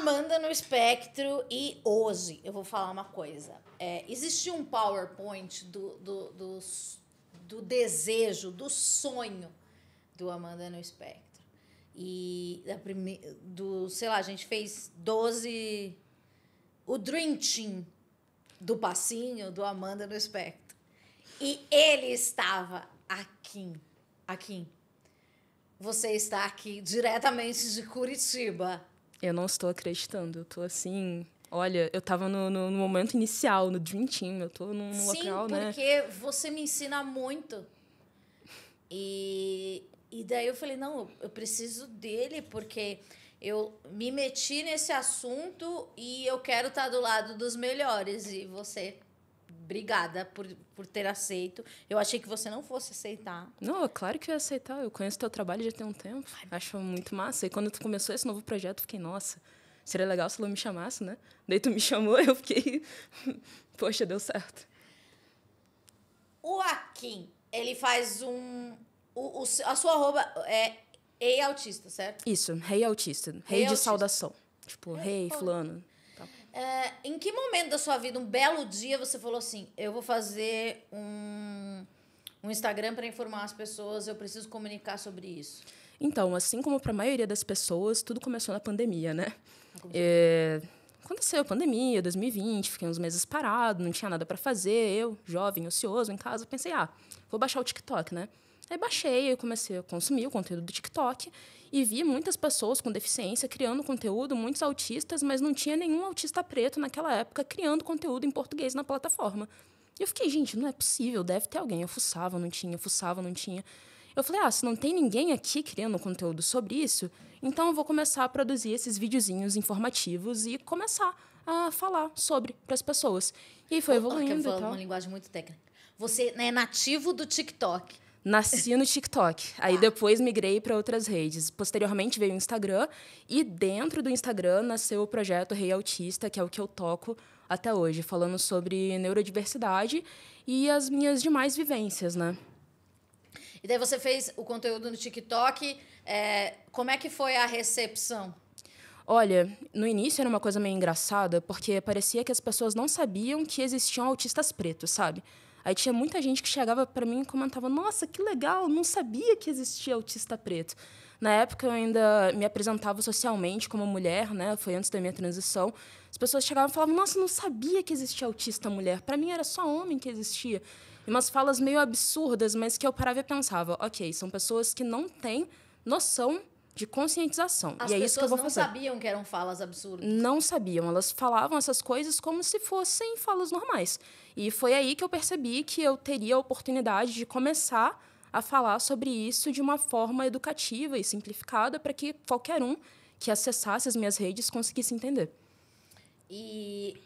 Amanda no espectro e hoje eu vou falar uma coisa. É, existiu um PowerPoint do, do, do, do desejo, do sonho do Amanda no espectro. E da prime... do, sei lá, a gente fez 12. O Dream Team do Passinho, do Amanda no espectro. E ele estava aqui. Aqui. Você está aqui diretamente de Curitiba eu não estou acreditando. Eu tô assim. Olha, eu tava no, no, no momento inicial, no Dream Team, eu tô num Sim, local, né? Sim, porque você me ensina muito. E, e daí eu falei, não, eu preciso dele, porque eu me meti nesse assunto e eu quero estar tá do lado dos melhores. E você obrigada por, por ter aceito. Eu achei que você não fosse aceitar. Não, é claro que eu ia aceitar. Eu conheço teu trabalho já tem um tempo. Acho muito massa. E quando tu começou esse novo projeto, fiquei, nossa, seria legal se ela me chamasse, né? Daí tu me chamou, eu fiquei, poxa, deu certo. O Akin, ele faz um. O, o a sua arroba é Rei Autista, certo? Isso, Rei Autista. Rei, rei de autista. saudação. Tipo, Rei, hey, Fulano. É, em que momento da sua vida, um belo dia, você falou assim: eu vou fazer um, um Instagram para informar as pessoas, eu preciso comunicar sobre isso? Então, assim como para a maioria das pessoas, tudo começou na pandemia, né? É, aconteceu a pandemia, 2020, fiquei uns meses parado, não tinha nada para fazer, eu, jovem, ocioso, em casa, pensei: ah, vou baixar o TikTok, né? Aí baixei, eu comecei a consumir o conteúdo do TikTok e vi muitas pessoas com deficiência criando conteúdo, muitos autistas, mas não tinha nenhum autista preto naquela época criando conteúdo em português na plataforma. E eu fiquei, gente, não é possível, deve ter alguém. Eu fuçava, não tinha, eu fuçava, não tinha. Eu falei, ah, se não tem ninguém aqui criando conteúdo sobre isso, então eu vou começar a produzir esses videozinhos informativos e começar a falar sobre para as pessoas. E foi evoluindo. Porque eu falo uma linguagem muito técnica. Você é nativo do TikTok. Nasci no TikTok. Aí tá. depois migrei para outras redes. Posteriormente veio o Instagram e dentro do Instagram nasceu o projeto Rei Autista, que é o que eu toco até hoje, falando sobre neurodiversidade e as minhas demais vivências, né? E daí você fez o conteúdo no TikTok. É, como é que foi a recepção? Olha, no início era uma coisa meio engraçada, porque parecia que as pessoas não sabiam que existiam autistas pretos, sabe? Aí tinha muita gente que chegava para mim e comentava: Nossa, que legal, não sabia que existia autista preto. Na época eu ainda me apresentava socialmente como mulher, né? Foi antes da minha transição. As pessoas chegavam e falavam: "Nossa, não sabia que existia autista mulher. Para mim era só homem que existia". E umas falas meio absurdas, mas que eu parava e pensava: "OK, são pessoas que não têm noção de conscientização. As e é isso que eu vou fazer. não sabiam que eram falas absurdas. Não sabiam, elas falavam essas coisas como se fossem falas normais. E foi aí que eu percebi que eu teria a oportunidade de começar a falar sobre isso de uma forma educativa e simplificada para que qualquer um que acessasse as minhas redes conseguisse entender. E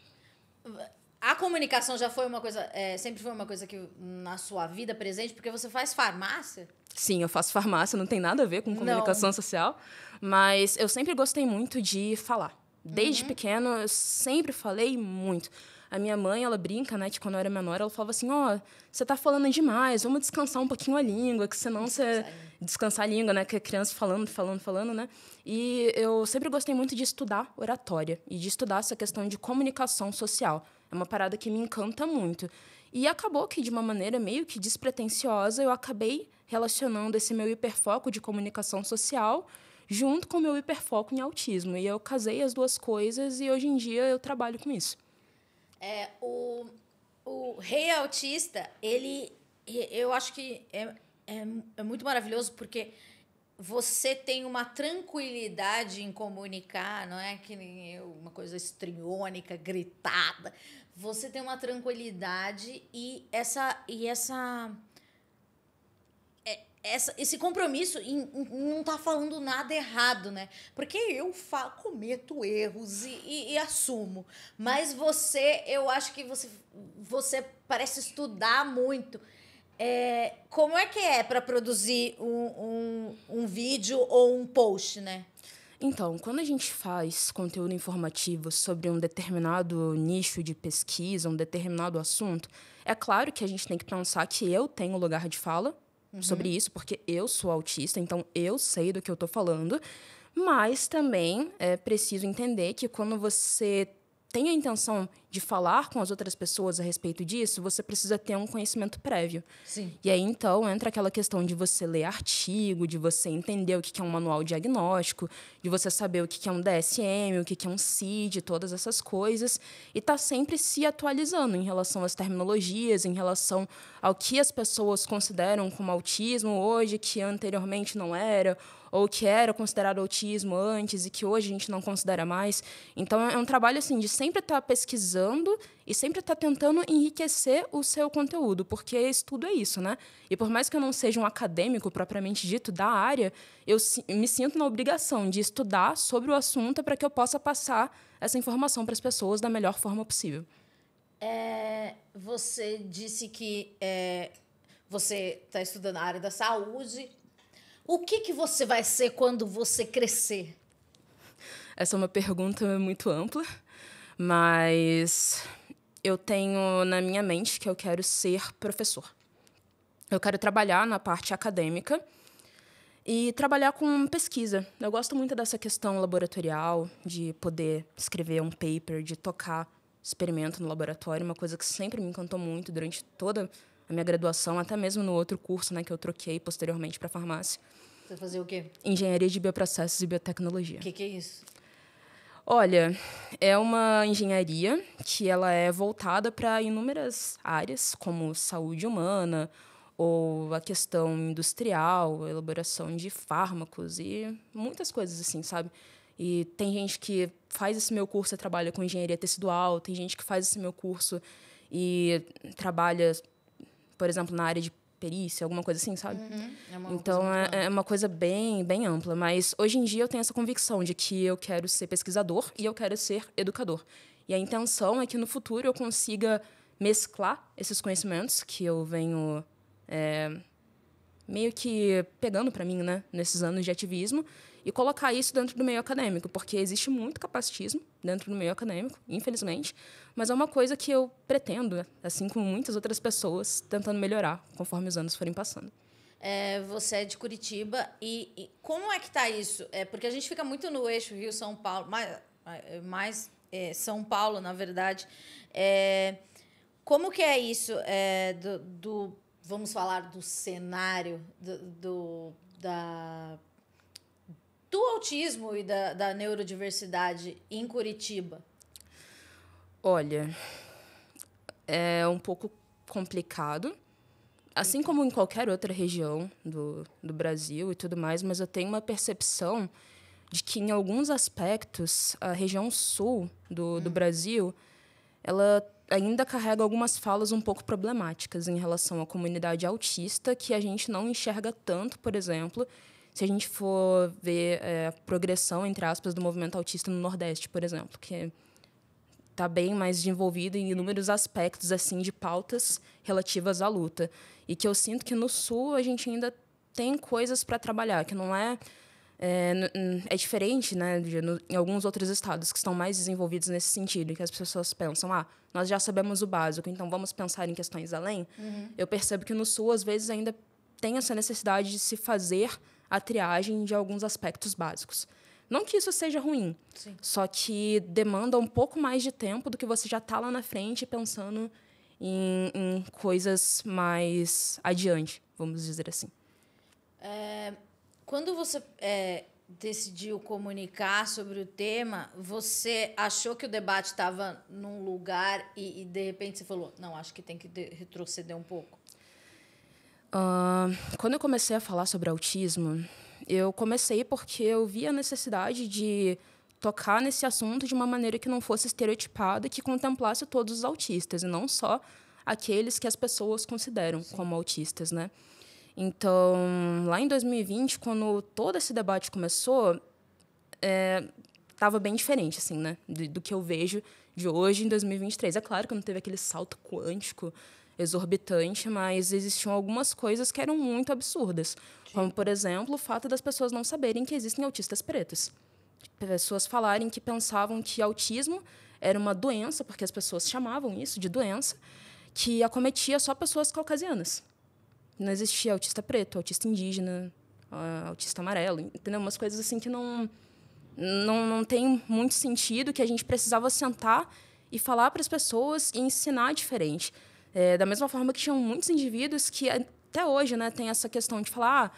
a comunicação já foi uma coisa, é, sempre foi uma coisa que na sua vida presente, porque você faz farmácia? Sim, eu faço farmácia, não tem nada a ver com comunicação não. social, mas eu sempre gostei muito de falar. Desde uhum. pequeno eu sempre falei muito. A minha mãe, ela brinca, né, que quando eu era menor, ela falava assim: ó, oh, você tá falando demais, vamos descansar um pouquinho a língua, que senão você. Descansar a língua, né, que a é criança falando, falando, falando, né? E eu sempre gostei muito de estudar oratória e de estudar essa questão de comunicação social. É uma parada que me encanta muito. E acabou que, de uma maneira meio que despretensiosa, eu acabei relacionando esse meu hiperfoco de comunicação social junto com o meu hiperfoco em autismo. E eu casei as duas coisas e hoje em dia eu trabalho com isso é, o, o rei autista, ele. Eu acho que é, é, é muito maravilhoso porque você tem uma tranquilidade em comunicar, não é que nem uma coisa estriônica, gritada. Você tem uma tranquilidade e essa e essa essa, esse compromisso em, em não estar tá falando nada errado, né? Porque eu falo, cometo erros e, e, e, assumo. Mas você, eu acho que você, você parece estudar muito. É, como é que é para produzir um, um, um vídeo ou um post, né? Então, quando a gente faz conteúdo informativo sobre um determinado nicho de pesquisa, um determinado assunto, é claro que a gente tem que pensar que eu tenho lugar de fala, uhum. sobre isso, porque eu sou autista, então eu sei do que eu estou falando. Mas também é preciso entender que quando você tem a intenção de falar com as outras pessoas a respeito disso, você precisa ter um conhecimento prévio. Sim. E aí, então, entra aquela questão de você ler artigo, de você entender o que é um manual diagnóstico, de você saber o que é um DSM, o que é um CID, é todas essas coisas. E tá sempre se atualizando em relação às terminologias, em relação ao que as pessoas consideram como autismo hoje, que anteriormente não era, ou que era considerado autismo antes e que hoje a gente não considera mais. Então, é um trabalho, assim, de sempre estar tá pesquisando estudando e sempre está tentando enriquecer o seu conteúdo, porque estudo é isso, né? E por mais que eu não seja um acadêmico propriamente dito da área, eu me sinto na obrigação de estudar sobre o assunto para que eu possa passar essa informação para as pessoas da melhor forma possível. É, você disse que é, você está estudando a área da saúde. O que, que você vai ser quando você crescer? Essa é uma pergunta muito ampla. Mas eu tenho na minha mente que eu quero ser professor. Eu quero trabalhar na parte acadêmica e trabalhar com pesquisa. Eu gosto muito dessa questão laboratorial, de poder escrever um paper, de tocar experimento no laboratório, uma coisa que sempre me encantou muito durante toda a minha graduação, até mesmo no outro curso, né, que eu troquei posteriormente para farmácia. Você fazia o quê? Engenharia de bioprocessos e biotecnologia. O que, que é isso? Olha, é uma engenharia que ela é voltada para inúmeras áreas, como saúde humana, ou a questão industrial, elaboração de fármacos e muitas coisas assim, sabe? E tem gente que faz esse meu curso e trabalha com engenharia tecidual, tem gente que faz esse meu curso e trabalha, por exemplo, na área de perícia, alguma coisa assim, sabe? Uhum. É então coisa é, é, uma coisa bem, bem ampla. Mas hoje em dia eu tenho essa convicção de que eu quero ser pesquisador e eu quero ser educador. E a intenção é que no futuro eu consiga mesclar esses conhecimentos que eu venho é, meio que pegando para mim, né, nesses anos de ativismo e colocar isso dentro do meio acadêmico, porque existe muito capacitismo dentro do meio acadêmico, infelizmente, mas é uma coisa que eu pretendo, assim como muitas outras pessoas, tentando melhorar conforme os anos forem passando. É, você é de Curitiba e, e como é que está isso? É porque a gente fica muito no eixo Rio São Paulo, mais, mais é, São Paulo, na verdade. É, como que é isso é, do, do, vamos falar do cenário do, do da do autismo e da, da neurodiversidade em Curitiba? Olha, é um pouco complicado. Assim como em qualquer outra região do, do Brasil e tudo mais, mas eu tenho uma percepção de que, em alguns aspectos, a região sul do, do hum. Brasil ela ainda carrega algumas falas um pouco problemáticas em relação à comunidade autista, que a gente não enxerga tanto, por exemplo, se a gente for ver é, a progressão, entre aspas, do movimento autista no Nordeste, por exemplo, que está bem mais desenvolvido em inúmeros aspectos assim de pautas relativas à luta. E que eu sinto que no Sul a gente ainda tem coisas para trabalhar, que não é é, é, diferente né, de, no, em alguns outros estados que estão mais desenvolvidos nesse sentido, em que as pessoas pensam, ah, nós já sabemos o básico, então vamos pensar em questões além. Uhum. Eu percebo que no Sul, às vezes, ainda tem essa necessidade de se fazer a triagem de alguns aspectos básicos. Não que isso seja ruim, Sim. só que demanda um pouco mais de tempo do que você já está lá na frente pensando em, em, coisas mais adiante, vamos dizer assim. É, quando você é, decidiu comunicar sobre o tema, você achou que o debate estava num lugar e, e de repente você falou: não, acho que tem que retroceder um pouco? Uh, quando eu comecei a falar sobre autismo, eu comecei porque eu vi a necessidade de tocar nesse assunto de uma maneira que não fosse estereotipada, que contemplasse todos os autistas, e não só aqueles que as pessoas consideram Sim. como autistas, né? Então, lá em 2020, quando todo esse debate começou, estava eh, é, bem diferente, assim, né? Do, do que eu vejo de hoje em 2023. É claro que não teve aquele salto quântico exorbitante, mas existiam algumas coisas que eram muito absurdas. Sim. Como, por exemplo, o fato das pessoas não saberem que existem autistas pretos. Pessoas falarem que pensavam que autismo era uma doença, porque as pessoas chamavam isso de doença, que acometia só pessoas caucasianas. Não existia autista preto, autista indígena, ah, autista amarelo, entendeu? Umas coisas assim que não, não, não tem muito sentido, que a gente precisava sentar e falar para as pessoas e ensinar diferente. É, da mesma forma que tinham muitos indivíduos que até hoje né, tem essa questão de falar ah,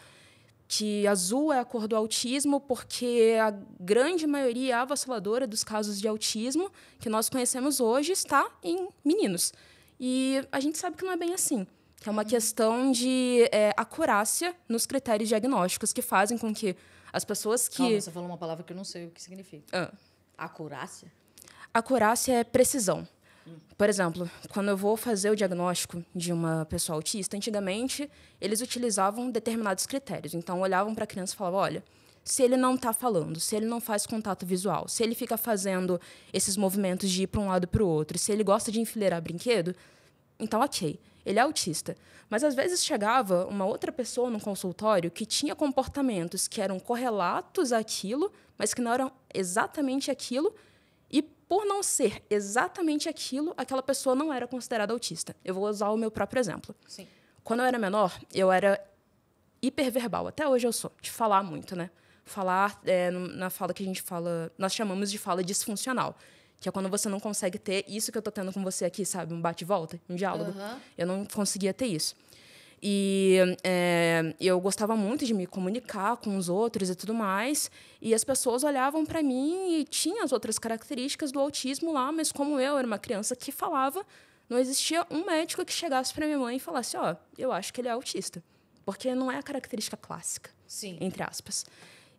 que azul é a cor do autismo, porque a grande maioria é avassaladora dos casos de autismo que nós conhecemos hoje está em meninos. E a gente sabe que não é bem assim. Que é uma uhum. questão de é, acurácia nos critérios diagnósticos que fazem com que as pessoas que. Calma, você falou uma palavra que eu não sei o que significa. Ah. Acurácia? Acurácia é precisão. Por exemplo, quando eu vou fazer o diagnóstico de uma pessoa autista, antigamente eles utilizavam determinados critérios. Então, olhavam para a criança e falavam: olha, se ele não está falando, se ele não faz contato visual, se ele fica fazendo esses movimentos de ir para um lado para o outro, se ele gosta de enfileirar brinquedo, então, ok, ele é autista. Mas às vezes chegava uma outra pessoa no consultório que tinha comportamentos que eram correlatos àquilo, mas que não eram exatamente aquilo, por não ser exatamente aquilo, aquela pessoa não era considerada autista. Eu vou usar o meu próprio exemplo. Sim. Quando eu era menor, eu era hiperverbal. Até hoje eu sou, de falar muito, né? Falar é, na fala que a gente fala, nós chamamos de fala disfuncional. Que é quando você não consegue ter isso que eu tô tendo com você aqui, sabe? Um bate-volta, um diálogo. Uhum. Eu não conseguia ter isso. E é, eu gostava muito de me comunicar com os outros e tudo mais. E as pessoas olhavam para mim e tinha as outras características do autismo lá, mas como eu era uma criança que falava, não existia um médico que chegasse para minha mãe e falasse: Ó, oh, eu acho que ele é autista. Porque não é a característica clássica. Sim. Entre aspas.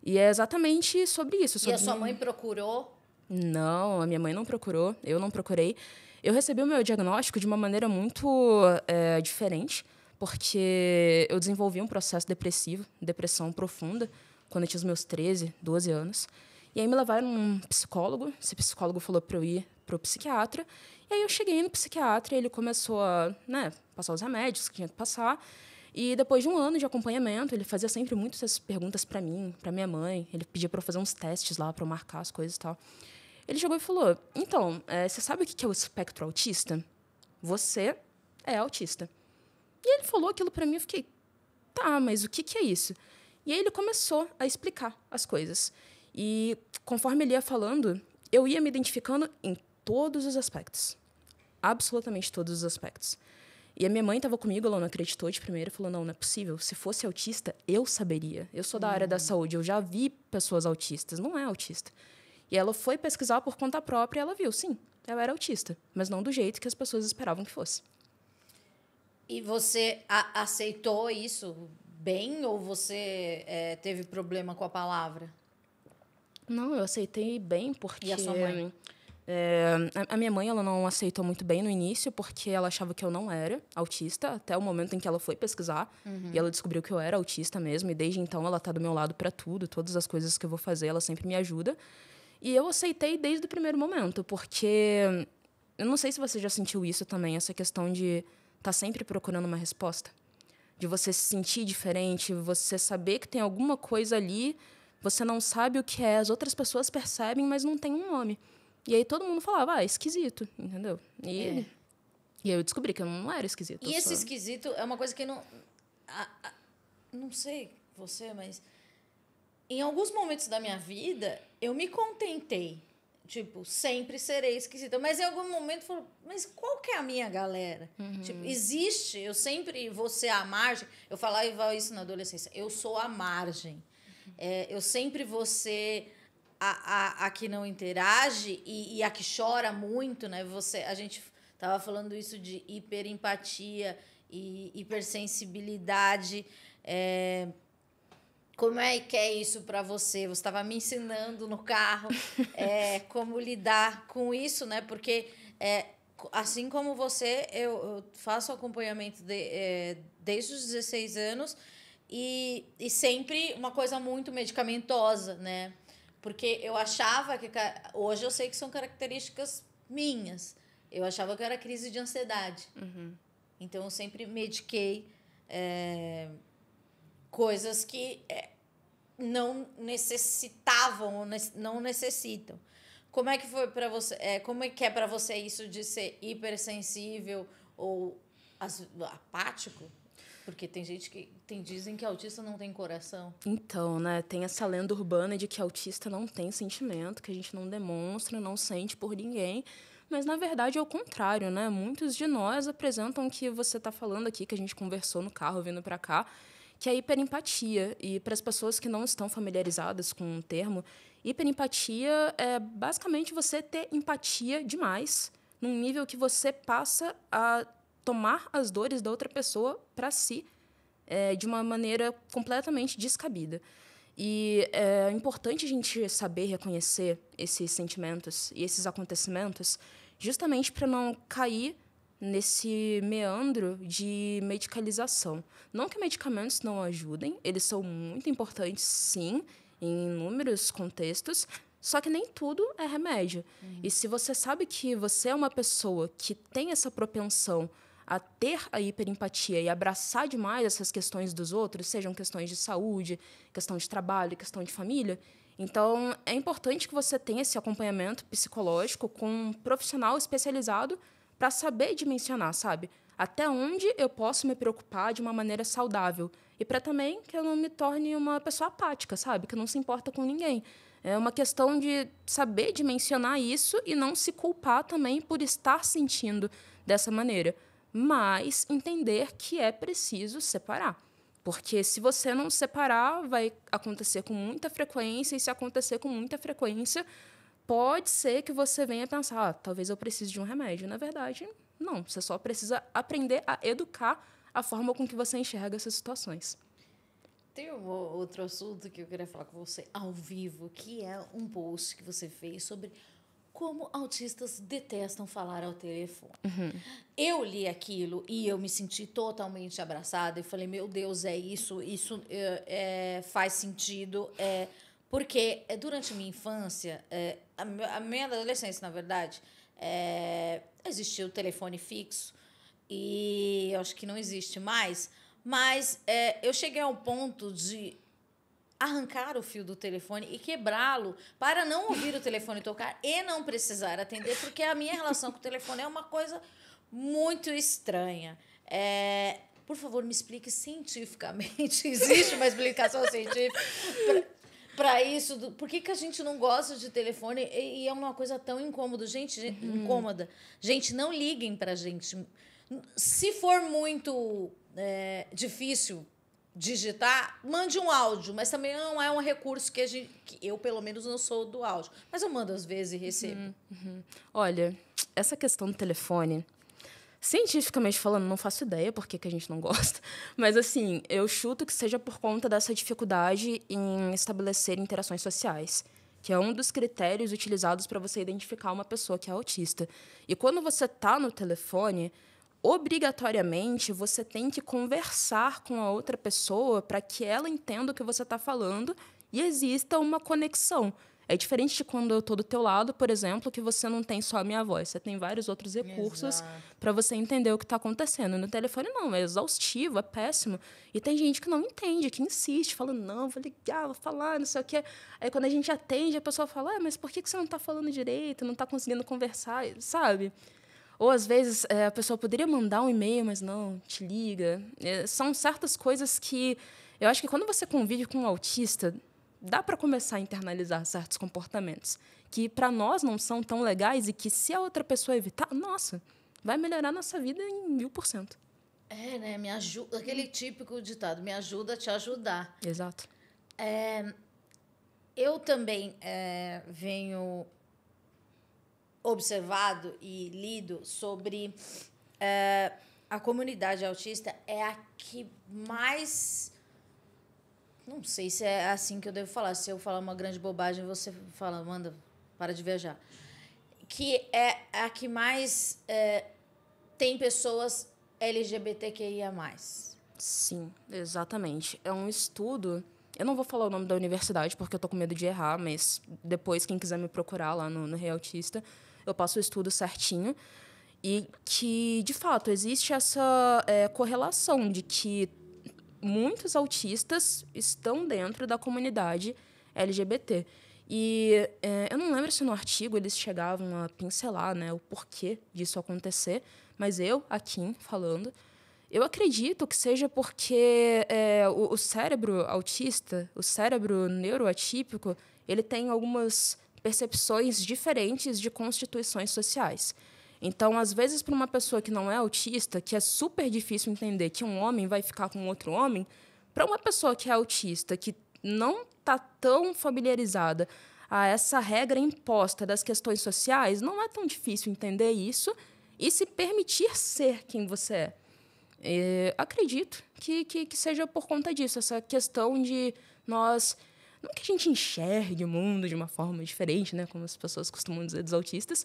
E é exatamente sobre isso. Sobre e a sua mãe procurou? Não, a minha mãe não procurou, eu não procurei. Eu recebi o meu diagnóstico de uma maneira muito é, diferente porque eu desenvolvi um processo depressivo, depressão profunda, quando eu tinha os meus 13, 12 anos. E aí me levaram um psicólogo, esse psicólogo falou para eu ir para o psiquiatra. E aí eu cheguei no psiquiatra e ele começou a né, passar os remédios que tinha que passar. E depois de um ano de acompanhamento, ele fazia sempre muitas perguntas para mim, para minha mãe. Ele pedia para eu fazer uns testes lá, para eu marcar as coisas e tal. Ele chegou e falou: Então, é, você sabe o que é o espectro autista? Você é autista. E ele falou aquilo para mim, eu fiquei, tá, mas o que, que é isso? E aí ele começou a explicar as coisas. E conforme ele ia falando, eu ia me identificando em todos os aspectos. Absolutamente todos os aspectos. E a minha mãe estava comigo, ela não acreditou de primeira, falou: não, não é possível. Se fosse autista, eu saberia. Eu sou da área da hum. saúde, eu já vi pessoas autistas, não é autista. E ela foi pesquisar por conta própria e ela viu: sim, eu era autista, mas não do jeito que as pessoas esperavam que fosse. E você aceitou isso bem ou você é, teve problema com a palavra? Não, eu aceitei bem porque. E a sua mãe? É, a minha mãe ela não aceitou muito bem no início porque ela achava que eu não era autista até o momento em que ela foi pesquisar uhum. e ela descobriu que eu era autista mesmo e desde então ela está do meu lado para tudo todas as coisas que eu vou fazer ela sempre me ajuda e eu aceitei desde o primeiro momento porque eu não sei se você já sentiu isso também essa questão de tá sempre procurando uma resposta. De você se sentir diferente, você saber que tem alguma coisa ali, você não sabe o que é, as outras pessoas percebem, mas não tem um nome. E aí todo mundo falava, ah, esquisito, entendeu? E, é. e aí eu descobri que eu não era esquisito. E esse esquisito é uma coisa que não. A, a, não sei você, mas. Em alguns momentos da minha vida, eu me contentei Tipo, sempre serei esquisita. Mas em algum momento falou, mas qual que é a minha galera? Uhum. Tipo, existe, eu sempre vou ser a margem. Eu falava isso na adolescência, eu sou a margem. Uhum. É, eu sempre vou ser a, a, a que não interage e, e, a que chora muito, né? Você, a gente tava falando isso de hiperempatia e hipersensibilidade. É, como é que é isso para você? Você estava me ensinando no carro é, como lidar com isso, né? Porque é, assim como você, eu, eu faço acompanhamento de, é, desde os 16 anos e, e sempre uma coisa muito medicamentosa, né? Porque eu achava que. Hoje eu sei que são características minhas. Eu achava que era crise de ansiedade. Uhum. Então eu sempre mediquei. É, coisas que é, não necessitavam, não necessitam. Como é que foi para você? É, como é que é para você isso de ser hipersensível ou as, apático? Porque tem gente que tem, dizem que autista não tem coração. Então, né? Tem essa lenda urbana de que autista não tem sentimento, que a gente não demonstra, não sente por ninguém. Mas, na verdade, é o contrário, né? Muitos de nós apresentam o que você está falando aqui, que a gente conversou no carro vindo para cá, que é a hiperempatia. E para as pessoas que não estão familiarizadas com o termo, hiperempatia é basicamente você ter empatia demais, num nível que você passa a tomar as dores da outra pessoa para si é, de uma maneira completamente descabida. E é, é importante a gente saber reconhecer esses sentimentos e esses acontecimentos, justamente para não cair nesse meandro de medicalização. Não que medicamentos não ajudem, eles são muito importantes, sim, em inúmeros contextos, só que nem tudo é remédio. Uhum. E se você sabe que você é uma pessoa que tem essa propensão a ter a hiperempatia e abraçar demais essas questões dos outros, sejam questões de saúde, questão de trabalho, questão de família, então é importante que você tenha esse acompanhamento psicológico com um profissional especializado para saber dimensionar, sabe? Até onde eu posso me preocupar de uma maneira saudável e para também que eu não me torne uma pessoa apática, sabe? Que não se importa com ninguém. É uma questão de saber dimensionar isso e não se culpar também por estar sentindo dessa maneira, mas entender que é preciso separar. Porque se você não separar, vai acontecer com muita frequência, e se acontecer com muita frequência, pode ser que você venha pensar, ah, talvez eu precise de um remédio. Na verdade, não. Você só precisa aprender a educar a forma com que você enxerga essas situações. Tem um outro assunto que eu queria falar com você ao vivo, que é um post que você fez sobre como autistas detestam falar ao telefone. Uhum. Eu li aquilo e eu me senti totalmente abraçada e falei, meu Deus, é isso, isso é, é, faz sentido, é porque eh, durante minha infância, é, a, minha adolescência, na verdade, é, eh, existia o telefone fixo e eu acho que não existe mais. Mas é, eu cheguei ao ponto de arrancar o fio do telefone e quebrá-lo para não ouvir o telefone tocar e não precisar atender, porque a minha relação com o telefone é uma coisa muito estranha. É, por favor, me explique cientificamente. Existe uma explicação científica? para isso. Do, por que, que a gente não gosta de telefone? E, e é uma coisa tão incômoda. Gente, uhum. incômoda. Gente, não liguem pra gente. Se for muito é, difícil digitar, mande um áudio, mas também não é um recurso que, a gente, que eu, pelo menos, não sou do áudio. Mas eu mando às vezes e recebo. Uhum. uhum. Olha, essa questão do telefone Cientificamente falando, não faço ideia porque que a gente não gosta. Mas, assim, eu chuto que seja por conta dessa dificuldade em estabelecer interações sociais, que é um dos critérios utilizados para você identificar uma pessoa que é autista. E quando você está no telefone, obrigatoriamente você tem que conversar com a outra pessoa para que ela entenda o que você está falando e exista uma conexão. É diferente de quando eu tô do teu lado, por exemplo, que você não tem só a minha voz, você tem vários outros recursos para você entender o que está acontecendo. No telefone não, é exaustivo, é péssimo. E tem gente que não entende, que insiste, fala não, vou ligar, vou falar, não sei o quê. Aí quando a gente atende, a pessoa fala, mas por que você não está falando direito, não está conseguindo conversar, sabe? Ou às vezes é, a pessoa poderia mandar um e-mail, mas não, te liga. É, são certas coisas que eu acho que quando você convive com um autista, dá para começar a internalizar certos comportamentos que para nós não são tão legais e que se a outra pessoa evitar, nossa, vai melhorar nossa vida em mil por cento. É, né? Me ajuda, aquele típico ditado, me ajuda a te ajudar. Exato. É, eu também é, venho observado e lido sobre é, a comunidade autista é a que mais não sei se é assim que eu devo falar. Se eu falar uma grande bobagem, você fala, manda, para de viajar. Que é a que mais é, tem pessoas LGBTQIA. Sim, exatamente. É um estudo. Eu não vou falar o nome da universidade porque eu tô com medo de errar, mas depois, quem quiser me procurar lá no, no Realtista, eu passo o estudo certinho. E que, de fato, existe essa é, correlação de que muitos autistas estão dentro da comunidade LGBT. E é, eu não lembro se no artigo eles chegavam a pincelar né, o porquê disso acontecer, mas eu, aqui falando, eu acredito que seja porque é, o, o, cérebro autista, o cérebro neuroatípico, ele tem algumas percepções diferentes de constituições sociais. Então, às vezes, para uma pessoa que não é autista, que é super difícil entender que um homem vai ficar com outro homem, para uma pessoa que é autista, que não está tão familiarizada a essa regra imposta das questões sociais, não é tão difícil entender isso e se permitir ser quem você é. E acredito que, que, que seja por conta disso, essa questão de nós não que a gente enxergue o mundo de uma forma diferente, né, como as pessoas costumam dizer dos autistas,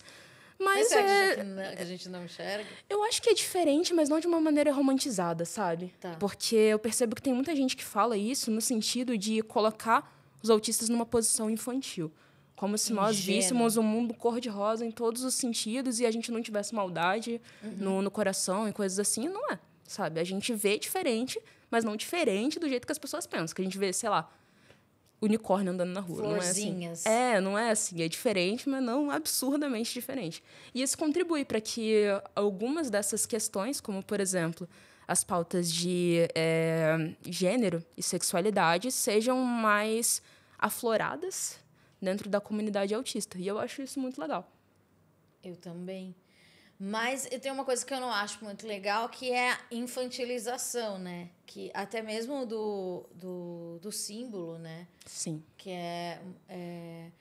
mas é... é que, a gente não enxerga? Eu acho que é diferente, mas não de uma maneira romantizada, sabe? Tá. Porque eu percebo que tem muita gente que fala isso no sentido de colocar os autistas numa posição infantil. Como se nós víssemos um mundo cor-de-rosa em todos os sentidos e a gente não tivesse maldade uhum. no, no coração e coisas assim. Não é, sabe? A gente vê diferente, mas não diferente do jeito que as pessoas pensam. Que a gente vê, sei lá, unicórnio andando na rua. Florzinhas. Não é, assim. é, não é assim. É diferente, mas não absurdamente diferente. E isso contribui para que algumas dessas questões, como, por exemplo, as pautas de é, gênero e sexualidade, sejam mais afloradas dentro da comunidade autista. E eu acho isso muito legal. Eu também. Mas eu tenho uma coisa que eu não acho muito legal, que é a infantilização, né? Que até mesmo do, do, do símbolo, né? Sim. Que é, é,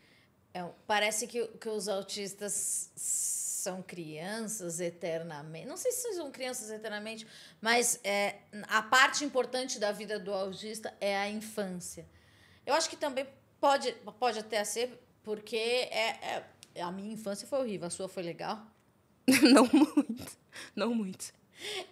é parece que, que os autistas são crianças eternamente. Não sei se são crianças eternamente, mas é, a parte importante da vida do autista é a infância. Eu acho que também pode, pode até ser, porque é, é a minha infância foi horrível, a sua foi legal. não muito. Não muito.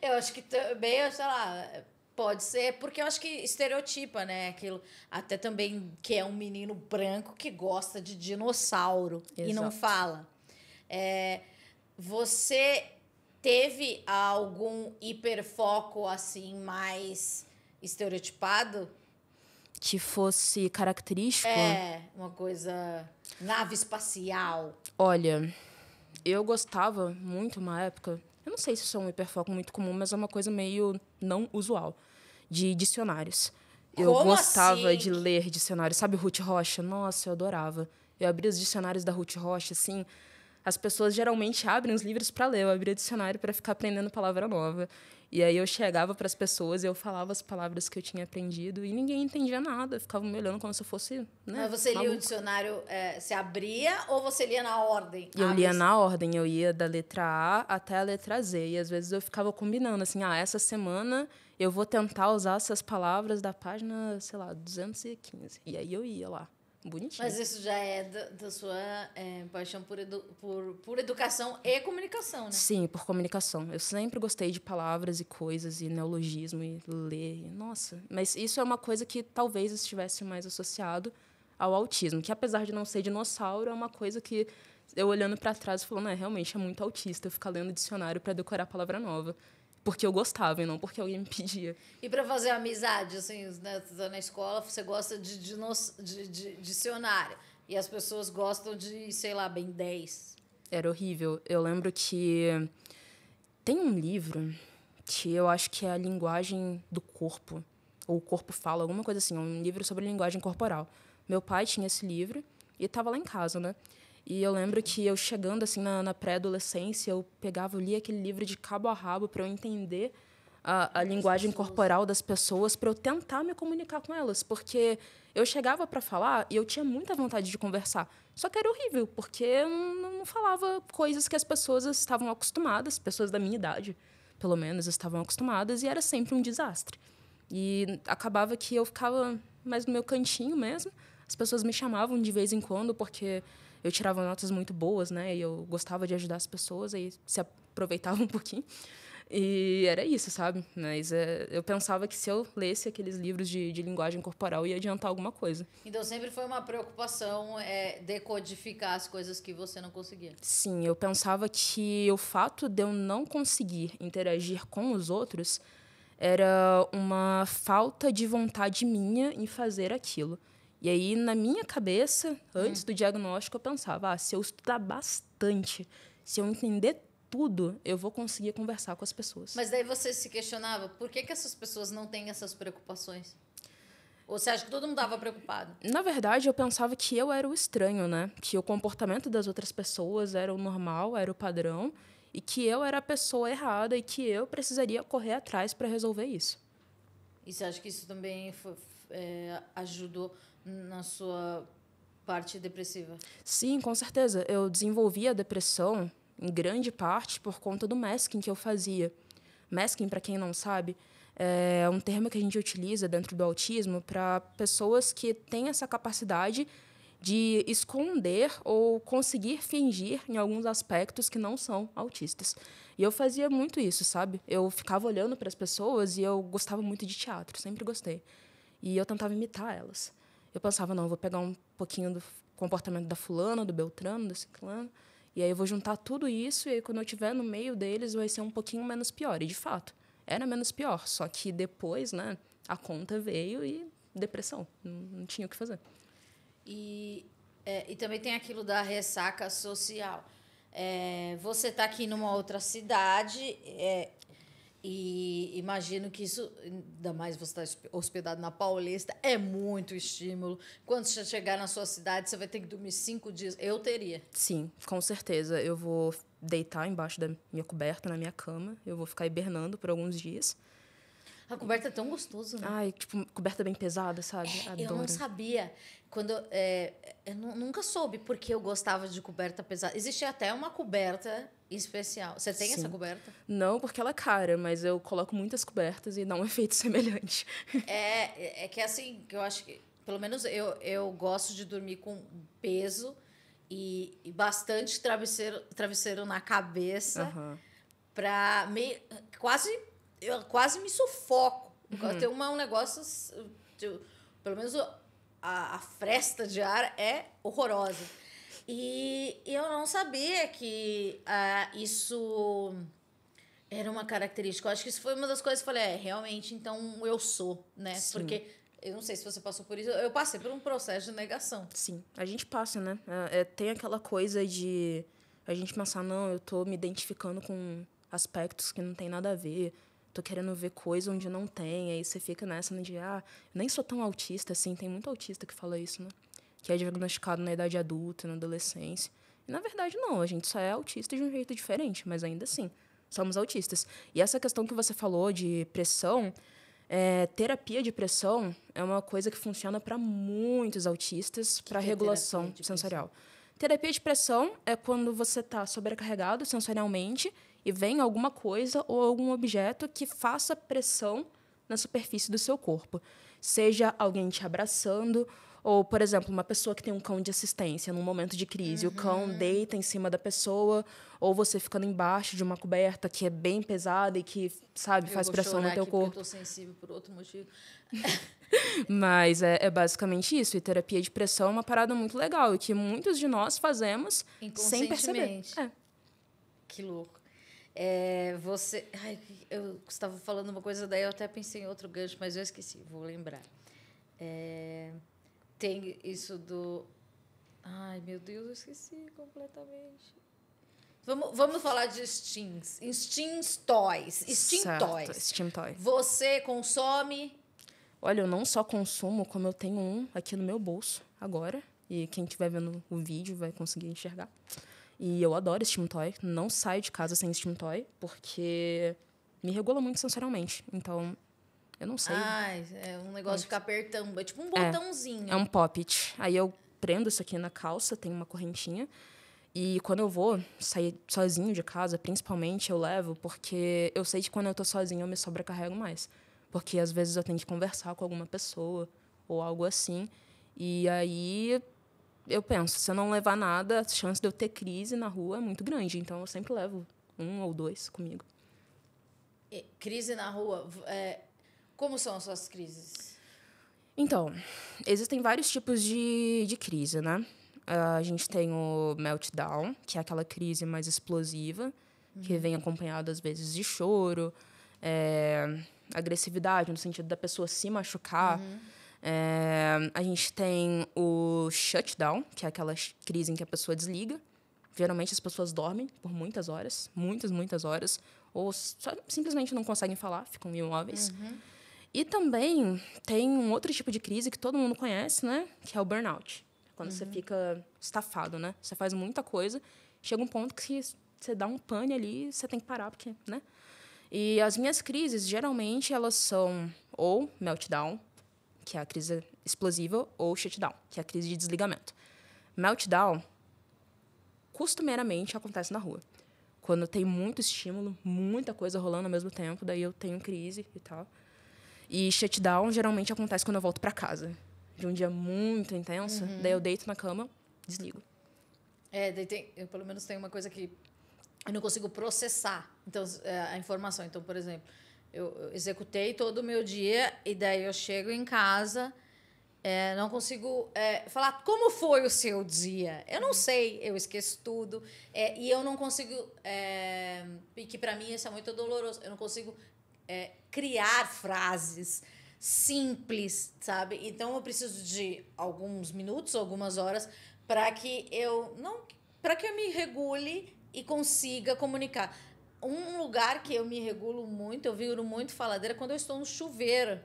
Eu acho que também, sei lá, pode ser, porque eu acho que estereotipa, né? Aquilo. Até também que é um menino branco que gosta de dinossauro Exato. e não fala. É, você teve algum hiperfoco assim mais estereotipado? Que fosse característico? É, uma coisa. Nave espacial. Olha, eu gostava muito uma época, eu não sei se isso é um hiperfoco muito comum, mas é uma coisa meio não usual, de dicionários. Eu Como gostava assim? de ler dicionários. Sabe Ruth Rocha? Nossa, eu adorava. Eu abria os dicionários da Ruth Rocha, assim. As pessoas geralmente abrem os livros para ler. Eu abria dicionário para ficar aprendendo palavra nova. E aí eu chegava para as pessoas e eu falava as palavras que eu tinha aprendido e ninguém entendia nada, ficava me olhando como se eu fosse. Né, Mas você maluca. lia o dicionário, é, se abria ou você lia na ordem? Eu ah, lia isso. na ordem, eu ia da letra A até a letra Z. E às vezes eu ficava combinando, assim, ah, essa semana eu vou tentar usar essas palavras da página, sei lá, 215. E aí eu ia lá. Bonitinho. Mas isso já é da, da sua é, paixão por, edu, por, por educação e comunicação, né? Sim, por comunicação. Eu sempre gostei de palavras e coisas e neologismo e ler. Nossa, mas isso é uma coisa que talvez estivesse mais associado ao autismo, que apesar de não ser dinossauro, é uma coisa que eu olhando para trás falando, é, realmente é muito autista ficar lendo dicionário para decorar palavra nova porque eu gostava e não porque alguém me pedia. E para fazer amizade, assim, né, na escola, você gosta de, de, de, de dicionário. E as pessoas gostam de, sei lá, bem 10. Era horrível. Eu lembro que tem um livro que eu acho que é a linguagem do corpo, ou o corpo fala, alguma coisa assim, um livro sobre linguagem corporal. Meu pai tinha esse livro e estava lá em casa, né? E eu lembro que eu chegando assim na, na pré-adolescência, eu pegava, eu lia aquele livro de cabo a rabo para eu entender a, a linguagem corporal das pessoas, para eu tentar me comunicar com elas, porque eu chegava para falar e eu tinha muita vontade de conversar, só que era horrível, porque eu não, não falava coisas que as pessoas estavam acostumadas, pessoas da minha idade, pelo menos, estavam acostumadas e era sempre um desastre. E acabava que eu ficava mais no meu cantinho mesmo. As pessoas me chamavam de vez em quando porque eu tirava notas muito boas, né? E eu gostava de ajudar as pessoas e se aproveitava um pouquinho. E era isso, sabe? Mas é, eu pensava que se eu lesse aqueles livros de, de linguagem corporal ia adiantar alguma coisa. Então sempre foi uma preocupação é, decodificar as coisas que você não conseguia. Sim, eu pensava que o fato de eu não conseguir interagir com os outros era uma falta de vontade minha em fazer aquilo. E aí, na minha cabeça, antes hum. do diagnóstico, eu pensava: ah, se eu estudar bastante, se eu entender tudo, eu vou conseguir conversar com as pessoas. Mas daí você se questionava: por que, que essas pessoas não têm essas preocupações? Ou você acha que todo mundo estava preocupado? Na verdade, eu pensava que eu era o estranho, né? Que o comportamento das outras pessoas era o normal, era o padrão, e que eu era a pessoa errada e que eu precisaria correr atrás para resolver isso. E você acha que isso também foi, é, ajudou? na sua parte depressiva? Sim, com certeza. Eu desenvolvi a depressão em grande parte por conta do masking que eu fazia. Masking, para quem não sabe, é um termo que a gente utiliza dentro do autismo para pessoas que têm essa capacidade de esconder ou conseguir fingir em alguns aspectos que não são autistas. E eu fazia muito isso, sabe? Eu ficava olhando para as pessoas e eu gostava muito de teatro, sempre gostei. E eu tentava imitar elas eu pensava, não, eu vou pegar um pouquinho do comportamento da fulana, do beltrano, do ciclano, e aí eu vou juntar tudo isso, e aí quando eu estiver no meio deles, vai ser um pouquinho menos pior. E, de fato, era menos pior, só que depois, né, a conta veio e depressão, não, não tinha o que fazer. E, é, e também tem aquilo da ressaca social. É, você está aqui numa outra cidade, é, e imagino que isso, ainda mais você tá estar hospedado na Paulista, é muito estímulo. Quando você chegar na sua cidade, você vai ter que dormir cinco dias. Eu teria. Sim, com certeza. Eu vou deitar embaixo da minha coberta, na minha cama. Eu vou ficar hibernando por alguns dias. A coberta é tão gostoso, né? Ai, tipo, coberta bem pesada, sabe? É, Adoro. Eu não sabia. Quando, é, eu nunca soube porque eu gostava de coberta pesada. Existia até uma coberta especial. Você tem Sim. essa coberta? Não, porque ela é cara, mas eu coloco muitas cobertas e dá um efeito semelhante. É, é, é que é assim, eu acho que. Pelo menos eu, eu gosto de dormir com peso e, e bastante travesseiro, travesseiro na cabeça. Uhum. Pra meio, quase eu quase me sufoco. Uhum. Tem uma, um negócio. pelo menos a, a fresta de ar é horrorosa. E eu não sabia que ah, isso era uma característica. Eu acho que isso foi uma das coisas que eu falei, é, realmente, então eu sou, né? Sim. Porque eu não sei se você passou por isso, eu passei por um processo de negação. Sim, a gente passa, né? É, é tem aquela coisa de a gente pensar, não, eu tô me identificando com aspectos que não tem nada a ver, tô querendo ver coisa onde não tem, aí você fica nessa né, de, ah, nem sou tão autista assim, tem muito autista que fala isso, né? Que é diagnosticado na idade adulta, na adolescência. E na verdade não, a gente só é autista de um jeito diferente, mas ainda assim, somos autistas. E essa questão que você falou de pressão, é, terapia de pressão é uma coisa que funciona para muitos autistas para é regulação terapia sensorial. Terapia de pressão é quando você está sobrecarregado sensorialmente e vem alguma coisa ou algum objeto que faça pressão na superfície do seu corpo. Seja alguém te abraçando, ou, por exemplo, uma pessoa que tem um cão de assistência num momento de crise, uhum. o cão uhum. deita em cima da pessoa, ou você ficando embaixo de uma coberta que é bem pesada e que, sabe, faz pressão no teu corpo. Eu tô sensível por outro motivo. Mas é, é, basicamente isso. E terapia de pressão é uma parada muito legal e que muitos de nós fazemos sem perceber. É. Que louco. É, você. Ai, eu estava falando uma coisa, daí eu até pensei em outro gancho, mas eu esqueci, vou lembrar. É, tem isso do. Ai, meu Deus, eu esqueci completamente. Vamos, vamos falar de Steams. Steams Toys. Steam certo. Toys. Steam Toys. Você consome. Olha, eu não só consumo, como eu tenho um aqui no meu bolso agora. E quem estiver vendo o vídeo vai conseguir enxergar. E eu adoro Steam Toy. Não saio de casa sem Steam Toy, porque me regula muito sensorialmente. Então, eu não sei. Ah, é um negócio de ficar apertando. É tipo um é, botãozinho. É, é um it Aí eu prendo isso aqui na calça, tem uma correntinha. E quando eu vou sair sozinho de casa, principalmente, eu levo, porque eu sei que quando eu tô sozinho eu me sobrecarrego mais. Porque às vezes eu tenho que conversar com alguma pessoa ou algo assim. E aí eu penso, se eu não levar nada, a chance de eu ter crise na rua é muito grande. Então, eu sempre levo um ou dois comigo. E, crise na rua, é, como são as suas crises? Então, existem vários tipos de, de crise, né? Ah, a gente tem o meltdown, que é aquela crise mais explosiva, uhum. que vem acompanhada, às vezes, de choro, é, agressividade, no sentido da pessoa se machucar. Uhum é, a gente tem o shutdown, que é aquela crise em que a pessoa desliga. Geralmente as pessoas dormem por muitas horas, muitas, muitas horas, ou só, simplesmente não conseguem falar, ficam imóveis. Uhum. E também tem um outro tipo de crise que todo mundo conhece, né? Que é o burnout. Quando uhum. você fica estafado, né? Você faz muita coisa, chega um ponto que você dá um pane ali, você tem que parar, porque, né? E as minhas crises, geralmente, elas são ou meltdown, que é a crise explosiva, ou shutdown, que é a crise de desligamento. Meltdown costumeiramente acontece na rua. Quando tem muito estímulo, muita coisa rolando ao mesmo tempo, daí eu tenho crise e tal. E shutdown geralmente acontece quando eu volto para casa. De um dia muito intenso, uhum. daí eu deito na cama, desligo. É, daí tem, eu pelo menos tem uma coisa que eu não consigo processar então, é, a informação. Então, por exemplo, eu executei todo o meu dia e daí eu chego em casa, é, não consigo é, falar como foi o seu dia. Eu não uhum. sei, eu esqueço tudo é, e eu não consigo. É, e que para mim isso é muito doloroso. Eu não consigo é, criar frases simples, sabe? Então eu preciso de alguns minutos, algumas horas para que eu não, para que eu me regule e consiga comunicar um lugar que eu me regulo muito, eu viro muito faladeira é quando eu estou no chuveiro.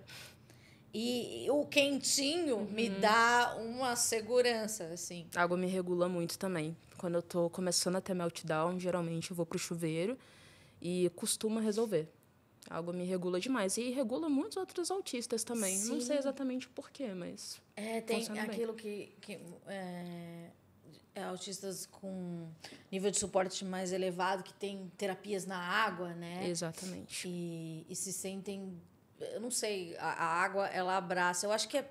E o quentinho uhum. me dá uma segurança, assim. A água me regula muito também. Quando eu tô começando a ter meltdown, geralmente eu vou pro chuveiro e costuma resolver. A água me regula demais. E regula muitos outros autistas também. Sim. Não sei exatamente porquê, mas. É, tem aquilo bem. que. que é é, autistas com nível de suporte mais elevado, que tem terapias na água, né? Exatamente. E, e se sentem. Eu não sei, a, a água, ela abraça. Eu acho que é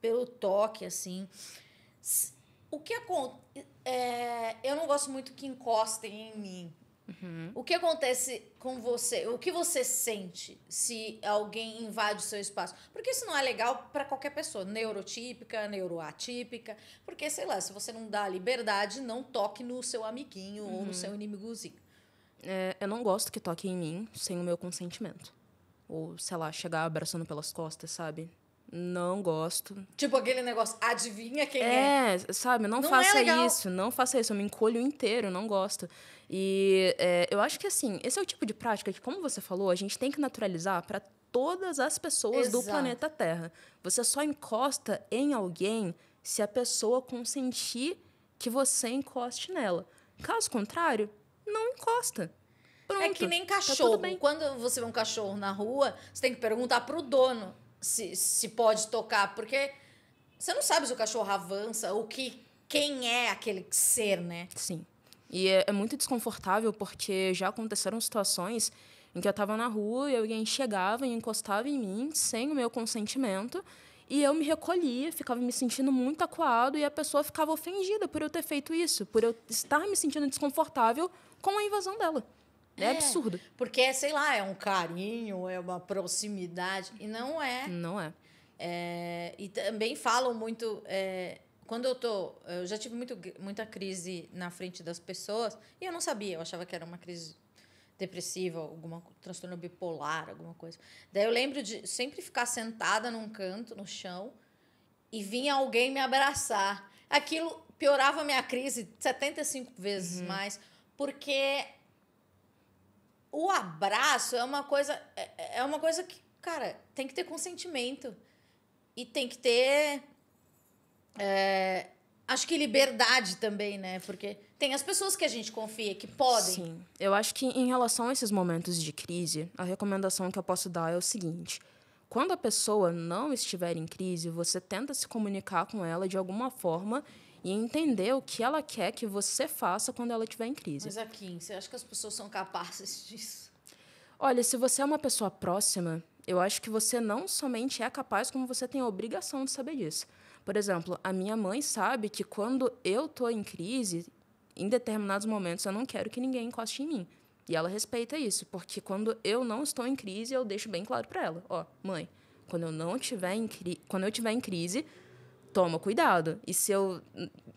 pelo toque, assim. O que acontece. É, eu não gosto muito que encostem em mim. Uhum. O que acontece com você? O que você sente se alguém invade o seu espaço? Porque isso não é legal para qualquer pessoa, neurotípica, neuroatípica, porque sei lá, se você não dá liberdade, não toque no seu amiguinho uhum. ou no uhum. seu inimigozinho. É, eu não gosto que toque em mim sem o meu consentimento. Ou, sei lá, chegar abraçando pelas costas, sabe? Não gosto. Tipo aquele negócio, adivinha quem é? É, sabe, não, não é faça é isso, não faça isso. Eu me encolho inteiro, não gosto. E é, eu acho que assim, esse é o tipo de prática que, como você falou, a gente tem que naturalizar para todas as pessoas Exato. do planeta Terra. Você só encosta em alguém se a pessoa consentir que você encoste nela. Caso contrário, não encosta. Pronto, é que nem tá cachorro. Tá Quando você vê um cachorro na rua, você tem que perguntar pro dono se, se pode tocar, porque você não sabe se o cachorro avança, ou que quem é aquele ser, né? Sim. E é, é muito desconfortável porque já aconteceram situações em que eu estava na rua e alguém chegava e encostava em mim sem o meu consentimento. E eu me recolhia, ficava me sentindo muito acuado e a pessoa ficava ofendida por eu ter feito isso, por eu estar me sentindo desconfortável com a invasão dela. É, é, absurdo. Porque, sei lá, é um carinho, é uma proximidade. E não é. Não é. é e também falam muito. É, quando eu tô. Eu já tive muito, muita crise na frente das pessoas e eu não sabia, eu achava que era uma crise depressiva, algum transtorno bipolar, alguma coisa. Daí eu lembro de sempre ficar sentada num canto, no chão, e vinha alguém me abraçar. Aquilo piorava a minha crise 75 vezes uhum. mais, porque o abraço é uma coisa. É, é uma coisa que, cara, tem que ter consentimento. E tem que ter. É, acho que liberdade também, né? Porque tem as pessoas que a gente confia, que podem. Sim. Eu acho que em relação a esses momentos de crise, a recomendação que eu posso dar é o seguinte. Quando a pessoa não estiver em crise, você tenta se comunicar com ela de alguma forma e entender o que ela quer que você faça quando ela estiver em crise. Mas, Akin, você acha que as pessoas são capazes disso? Olha, se você é uma pessoa próxima, eu acho que você não somente é capaz, como você tem a obrigação de saber disso. Por exemplo, a minha mãe sabe que quando eu estou em crise, em determinados momentos eu não quero que ninguém encoste em mim. E ela respeita isso, porque quando eu não estou em crise, eu deixo bem claro para ela, ó, oh, mãe, quando eu não tiver em quando eu tiver em crise, toma cuidado. E se eu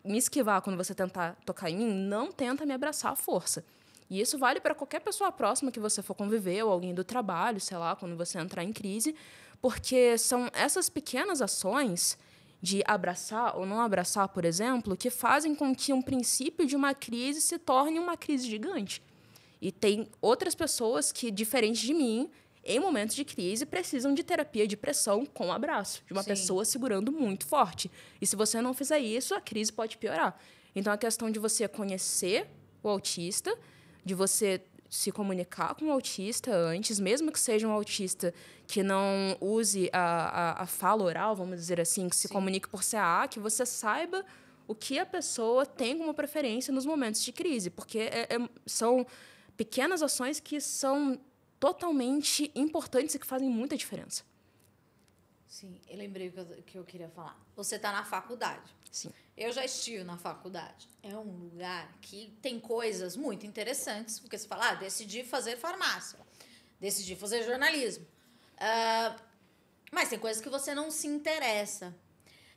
me esquivar quando você tentar tocar em mim, não tenta me abraçar à força. E isso vale para qualquer pessoa próxima que você for conviver, ou alguém do trabalho, sei lá, quando você entrar em crise, porque são essas pequenas ações de abraçar ou não abraçar, por exemplo, que fazem com que um princípio de uma crise se torne uma crise gigante. E tem outras pessoas que, diferente de mim, em momentos de crise, precisam de terapia de pressão com abraço, de uma Sim. pessoa segurando muito forte. E se você não fizer isso, a crise pode piorar. Então, a questão de você conhecer o autista, de você se comunicar com o autista antes, mesmo que seja um autista que não use a, a, a fala oral, vamos dizer assim, que se Sim. comunique por CA, que você saiba o que a pessoa tem como preferência nos momentos de crise, porque é, é, são pequenas ações que são totalmente importantes e que fazem muita diferença. Sim, eu lembrei o que, que eu queria falar. Você está na faculdade. Sim. Eu já estive na faculdade. É um lugar que tem coisas muito interessantes, porque você fala, ah, decidi fazer farmácia, decidi fazer jornalismo. Uh, mas tem coisas que você não se interessa.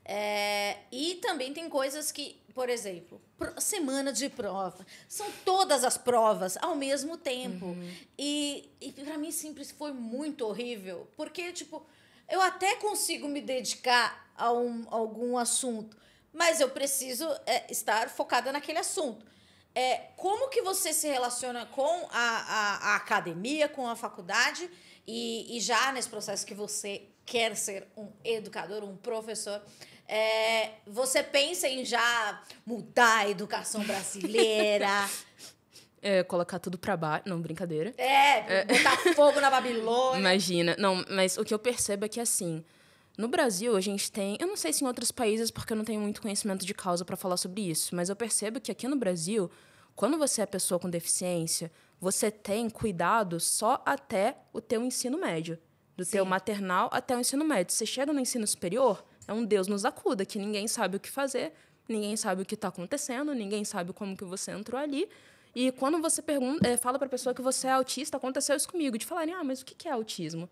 É, e também tem coisas que, por exemplo, semana de prova. São todas as provas ao mesmo tempo. Uhum. E, e para mim sempre foi muito horrível. Porque, tipo, eu até consigo me dedicar a, um, a algum assunto, mas eu preciso é, estar focada naquele assunto. É, como que você se relaciona com a, a, a academia, com a faculdade, e, e já nesse processo que você quer ser um educador, um professor, é, você pensa em já mudar a educação brasileira? É, colocar tudo para baixo. Não, brincadeira. É, botar é. fogo na Babilônia. Imagina. Não, mas o que eu percebo é que, assim, no Brasil a gente tem. Eu não sei se em outros países, porque eu não tenho muito conhecimento de causa para falar sobre isso, mas eu percebo que aqui no Brasil, quando você é pessoa com deficiência, você tem cuidado só até o teu ensino médio. Do Sim. teu maternal até o ensino médio. Você chega no ensino superior, é um Deus nos acuda, que ninguém sabe o que fazer, ninguém sabe o que está acontecendo, ninguém sabe como que você entrou ali. E quando você pergunta, é, eh, fala para a pessoa que você é autista, aconteceu isso comigo, de falarem, ah, mas o que é autismo?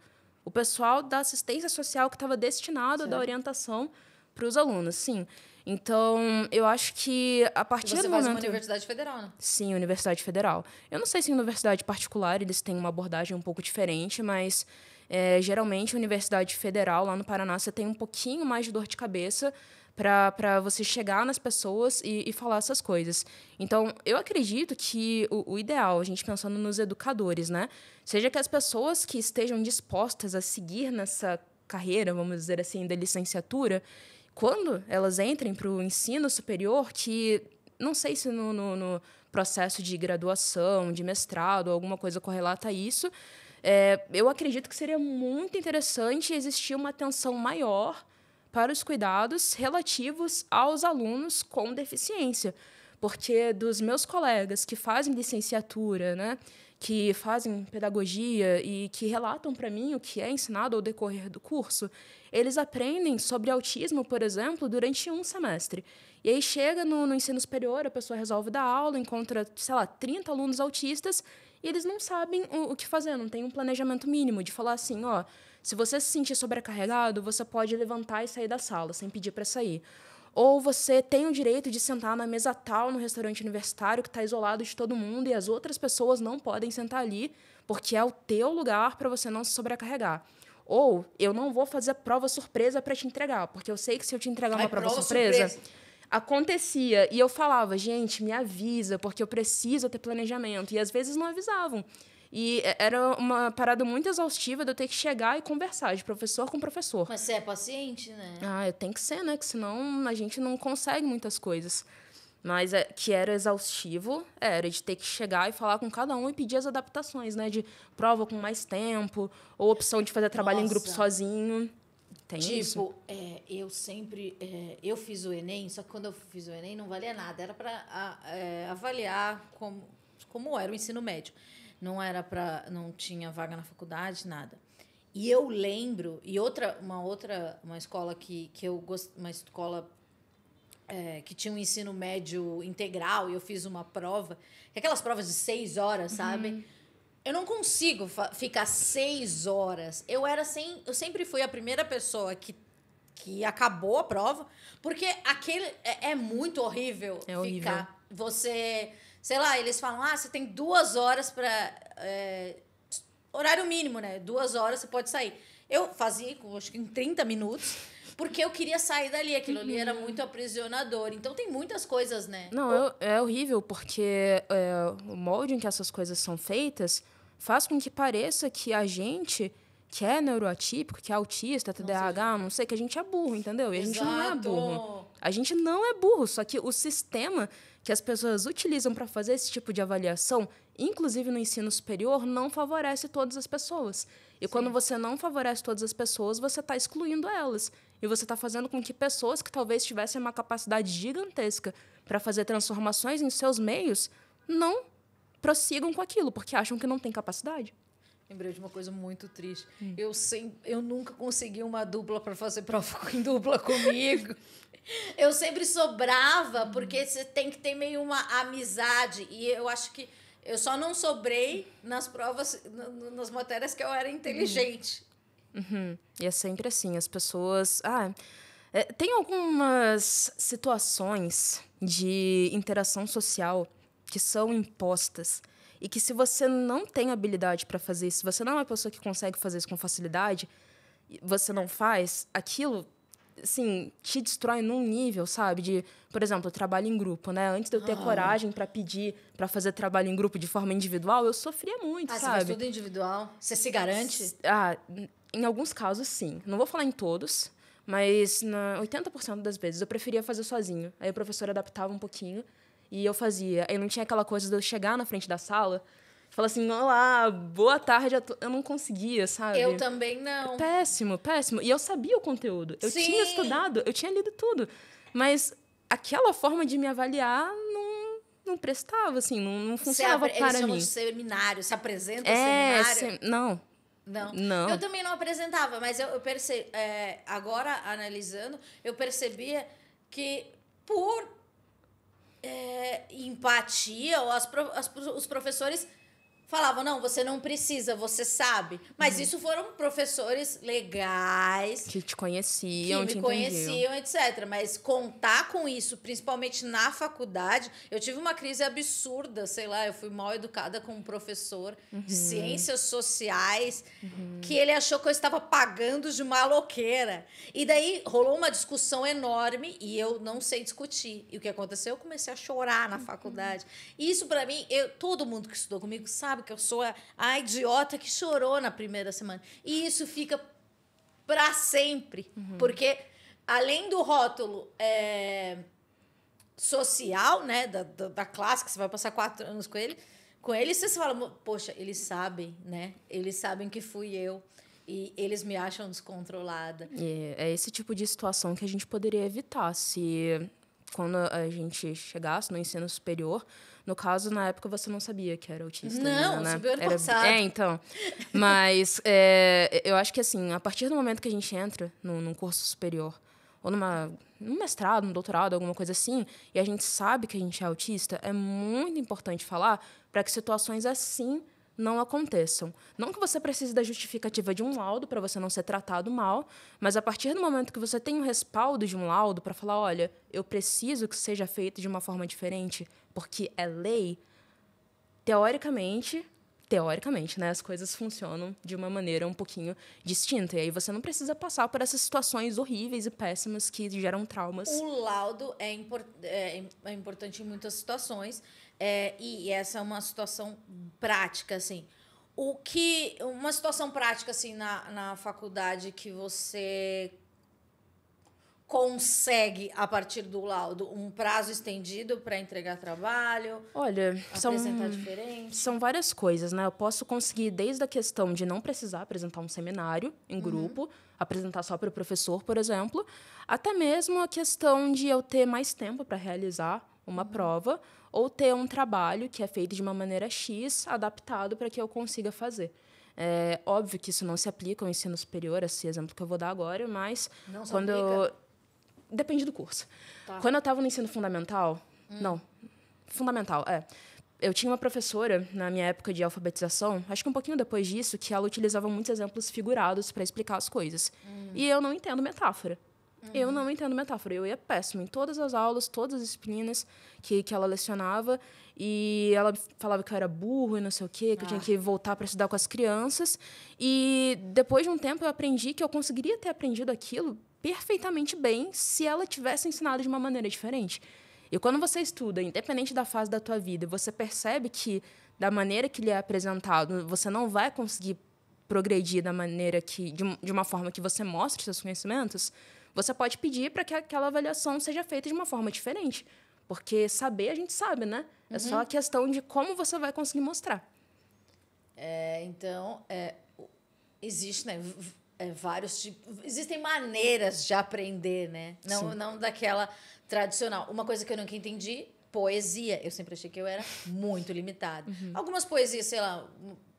O pessoal da assistência social que estava destinado certo. da orientação para os alunos, sim. Então, eu acho que a partir você do momento... Você faz uma universidade federal, né? Sim, universidade federal. Eu não sei se em universidade particular eles têm uma abordagem um pouco diferente, mas é, geralmente, Universidade Federal, lá no Paraná, você tem um pouquinho mais de dor de cabeça para você chegar nas pessoas e, e, falar essas coisas. Então, eu acredito que o, o, ideal, a gente pensando nos educadores, né? Seja que as pessoas que estejam dispostas a seguir nessa carreira, vamos dizer assim, da licenciatura, quando elas entrem para o ensino superior, que não sei se no, no, no processo de graduação, de mestrado, alguma coisa correlata a isso, é, eu acredito que seria muito interessante existir uma atenção maior para os cuidados relativos aos alunos com deficiência. Porque dos meus colegas que fazem licenciatura, né, que fazem pedagogia e que relatam para mim o que é ensinado ao decorrer do curso, eles aprendem sobre autismo, por exemplo, durante um semestre. E aí chega no, no ensino superior, a pessoa resolve dar aula, encontra, sei lá, 30 alunos autistas e eles não sabem o, o que fazer, não tem um planejamento mínimo de falar assim, ó, se você se sentir sobrecarregado, você pode levantar e sair da sala sem pedir para sair. Ou você tem o direito de sentar na mesa tal no restaurante universitário que está isolado de todo mundo e as outras pessoas não podem sentar ali porque é o teu lugar para você não se sobrecarregar. Ou eu não vou fazer prova surpresa para te entregar, porque eu sei que se eu te entregar uma Ai, prova, prova, surpresa, surpresa acontecia e eu falava, gente, me avisa, porque eu preciso ter planejamento. E às vezes não avisavam. E eh, era uma parada muito exaustiva de eu ter que chegar e conversar de professor com professor. Mas você é paciente, né? Ah, tem que ser, né? Que senão a gente não consegue muitas coisas. Mas é, que era exaustivo, era de ter que chegar e falar com cada um e pedir as adaptações, né? De prova com mais tempo, ou opção de fazer trabalho Nossa. em grupo sozinho. Tem tipo, isso? É, eu sempre. É, eu fiz o Enem, só que quando eu fiz o Enem não valia nada. Era para é, avaliar como, como era o ensino médio. Não era para. Não tinha vaga na faculdade, nada. E eu lembro, e outra, uma outra, uma escola que, que eu gosto, uma escola é, que tinha um ensino médio integral, e eu fiz uma prova, é aquelas provas de seis horas, sabe? Uhum. Eu não consigo ficar seis horas. Eu era sem. Eu sempre fui a primeira pessoa que, que acabou a prova, porque aquele. É, é muito horrível é ficar. Horrível. Você. Sei lá, eles falam, ah, você tem duas horas para é, horário mínimo, né? Duas horas você pode sair. Eu fazia, acho que em 30 minutos porque eu queria sair dali. Aquilo ali era uhum. muito aprisionador. Então tem muitas coisas, né? Não, eu, é horrível, porque é, o molde em que essas coisas são feitas faz com que pareça que a gente que é neuroatípico, que é autista, TDAH, não sei, que a gente é burro, entendeu? E a gente não é burro. A gente não é burro, só que o sistema que as pessoas utilizam para fazer esse tipo de avaliação, inclusive no ensino superior, não favorece todas as pessoas. E Sim. quando você não favorece todas as pessoas, você está excluindo elas e você está fazendo com que pessoas que talvez tivessem uma capacidade gigantesca para fazer transformações em seus meios não prossigam com aquilo, porque acham que não tem capacidade. Lembrei de uma coisa muito triste. Hum. Eu, sem, eu nunca consegui uma dupla para fazer prova em dupla comigo. eu sempre sobrava, porque hum. você tem que ter meio uma amizade. E eu acho que eu só não sobrei nas provas, nas matérias que eu era inteligente. Hum. Uhum. E é sempre assim, as pessoas. Ah, é, tem algumas situações de interação social que são impostas e que se você não tem habilidade para fazer isso, se você não é uma pessoa que consegue fazer isso com facilidade, você não faz, aquilo assim, te destrói num nível, sabe? De, por exemplo, trabalho em grupo, né? Antes de eu ter ah. coragem para pedir para fazer trabalho em grupo de forma individual, eu sofria muito, ah, sabe? Ah, você faz tudo individual? Você se garante? Ah, em alguns casos, sim. Não vou falar em todos, mas na 80% das vezes eu preferia fazer sozinho. Aí o professor adaptava um pouquinho e eu fazia. Aí não tinha aquela coisa de eu chegar na frente da sala e falar assim: Olá, boa tarde. Eu não conseguia, sabe? Eu também não. Péssimo, péssimo. E eu sabia o conteúdo. Eu sim. tinha estudado, eu tinha lido tudo. Mas aquela forma de me avaliar não, não prestava, assim, não, não funcionava se para eles mim. Eles são seminários seminário, se apresenta é, seminário. Se, não, não. não. Eu também não apresentava, mas eu, eu percebi. É, agora, analisando, eu percebia que por é, empatia, ou as, as, os professores falavam, não, você não precisa, você sabe. Mas uhum. isso foram professores legais. Que te conheciam, que me conheciam, etc. Mas contar com isso, principalmente na faculdade, eu tive uma crise absurda, sei lá, eu fui mal educada com um professor uhum. de ciências sociais, uhum. que ele achou que eu estava pagando de maloqueira. E daí rolou uma discussão enorme e eu não sei discutir. E o que aconteceu? Eu comecei a chorar na uhum. faculdade. E isso, para mim, eu, todo mundo que estudou comigo sabe que eu sou a, a idiota que chorou na primeira semana. E isso fica para sempre, uhum. porque além do rótulo é, social, né, da, da, da, classe que você vai passar quatro anos com ele, com ele você fala, poxa, eles sabem, né? Eles sabem que fui eu. E eles me acham descontrolada. E é esse tipo de situação que a gente poderia evitar se quando a gente chegasse no ensino superior, no caso, na época você não sabia que era autista. Não, ainda, né? subiu ano era... passado. É, então. Mas é, eu acho que assim, a partir do momento que a gente entra num, num curso superior ou numa, num mestrado, num doutorado, alguma coisa assim, e a gente sabe que a gente é autista, é muito importante falar para que situações assim não aconteçam. Não que você precise da justificativa de um laudo para você não ser tratado mal, mas a partir do momento que você tem o um respaldo de um laudo para falar, olha, eu preciso que seja feito de uma forma diferente, porque é lei, teoricamente, teoricamente, né, as coisas funcionam de uma maneira um pouquinho distinta. E aí você não precisa passar por essas situações horríveis e péssimas que geram traumas. O laudo é, é, é importante em muitas situações é, e essa é uma situação prática, assim. O que. Uma situação prática, assim, na, na faculdade que você consegue, a partir do laudo, um prazo estendido para entregar trabalho? Olha, são, são várias coisas, né? Eu posso conseguir desde a questão de não precisar apresentar um seminário em uhum. grupo, apresentar só para o professor, por exemplo, até mesmo a questão de eu ter mais tempo para realizar uma uhum. prova, ou ter um trabalho que é feito de uma maneira X, adaptado para que eu consiga fazer. É óbvio que isso não se aplica ao ensino superior, esse exemplo que eu vou dar agora, mas não quando eu... depende do curso. Tá. Quando eu estava no ensino fundamental, hum. não, fundamental, é. Eu tinha uma professora na minha época de alfabetização, acho que um pouquinho depois disso, que ela utilizava muitos exemplos figurados para explicar as coisas. Hum. E eu não entendo metáfora. Uhum. Eu não entendo metáfora. Eu ia péssimo em todas as aulas, todas as disciplinas que, que ela lecionava. E ela falava que eu era burro e não sei o quê, que ah. eu tinha ah. que voltar para estudar com as crianças. E depois de um tempo eu aprendi que eu conseguiria ter aprendido aquilo perfeitamente bem se ela tivesse ensinado de uma maneira diferente. E quando você estuda, independente da fase da tua vida, você percebe que da maneira que lhe é apresentado, você não vai conseguir progredir da maneira que de, de uma forma que você mostre seus conhecimentos você pode pedir para que aquela avaliação seja feita de uma forma diferente. Porque saber a gente sabe, né? É só uhum. a questão de como você vai conseguir mostrar. É, então, é, existe, né? É, vários tipos. Existem maneiras de aprender, né? Não, não daquela tradicional. Uma coisa que eu nunca entendi poesia. Eu sempre achei que eu era muito limitada. Uhum. Algumas poesias, sei lá,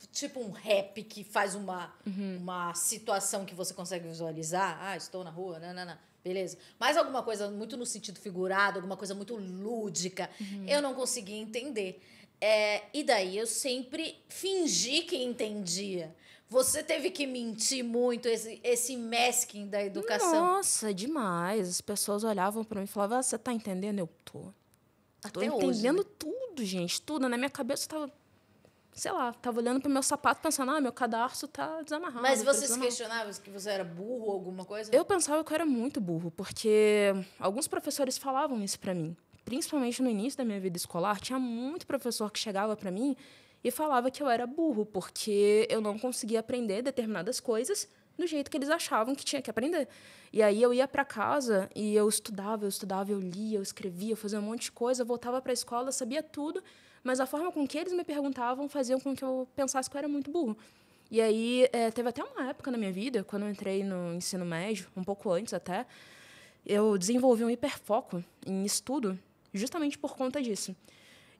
tipo um rap que faz uma, uhum. uma situação que você consegue visualizar. Ah, estou na rua, nanana. Beleza. Mas alguma coisa muito no sentido figurado, alguma coisa muito lúdica, uhum. eu não conseguia entender. É, e daí eu sempre fingi que entendia. Você teve que mentir muito esse, esse masking da educação. Nossa, é demais. As pessoas olhavam para mim e falavam: ah, "Você tá entendendo? Eu tô. Até tô entendendo hoje, né? tudo, gente, tudo. Na minha cabeça estava sei lá, tava olhando pro meu sapato pensando, ah, meu cadarço tá desamarrado. Mas tá você se questionava que você era burro ou alguma coisa? Eu pensava que eu era muito burro, porque alguns professores falavam isso para mim. Principalmente no início da minha vida escolar, tinha muito professor que chegava para mim e falava que eu era burro, porque eu não conseguia aprender determinadas coisas do jeito que eles achavam que tinha que aprender. E aí eu ia para casa e eu estudava, eu estudava, eu lia, eu escrevia, eu fazia um monte de coisa, voltava para a escola, sabia tudo, mas a forma com que eles me perguntavam faziam com que eu pensasse que eu era muito burro. E aí, é, teve até uma época na minha vida, quando eu entrei no ensino médio, um pouco antes até, eu desenvolvi um hiperfoco em estudo, justamente por conta disso.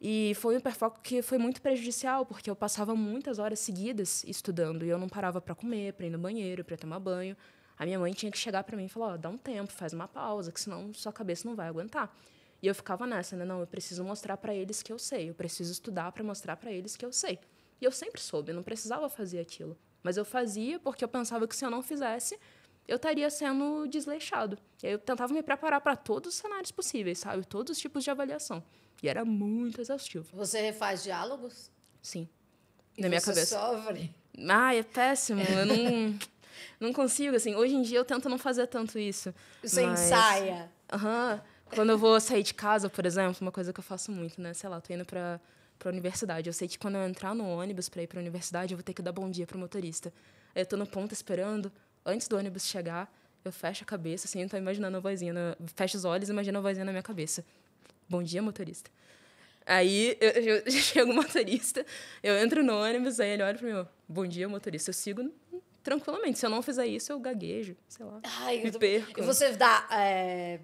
E foi um hiperfoco que foi muito prejudicial, porque eu passava muitas horas seguidas estudando e eu não parava para comer, para ir no banheiro, para tomar banho. A minha mãe tinha que chegar para mim e falar: oh, dá um tempo, faz uma pausa, que senão sua cabeça não vai aguentar. E eu ficava nessa, né? Não, eu preciso mostrar para eles que eu sei, eu preciso estudar para mostrar para eles que eu sei. E eu sempre soube, eu não precisava fazer aquilo. Mas eu fazia porque eu pensava que se eu não fizesse, eu estaria sendo desleixado. E aí eu tentava me preparar para todos os cenários possíveis, sabe? Todos os tipos de avaliação. E era muito exaustivo. Você refaz diálogos? Sim. E na minha cabeça. sofre? Ai, é péssimo. Eu não, não consigo, assim. Hoje em dia eu tento não fazer tanto isso. Você mas... ensaia? Aham. Uhum. Quando eu vou sair de casa, por exemplo, uma coisa que eu faço muito, né? Sei lá, tô indo pra, pra universidade. Eu sei que quando eu entrar no ônibus para ir pra universidade, eu vou ter que dar bom dia pro motorista. Aí eu tô no ponto esperando, antes do ônibus chegar, eu fecho a cabeça, assim, eu tô imaginando a vozinha. Fecho os olhos e imagino a vozinha na minha cabeça. Bom dia, motorista. Aí eu, eu, eu chego o motorista, eu entro no ônibus, aí ele olha pra mim, bom dia, motorista. Eu sigo tranquilamente. Se eu não fizer isso, eu gaguejo, sei lá. Ai, me eu tô... perco. E você dá. É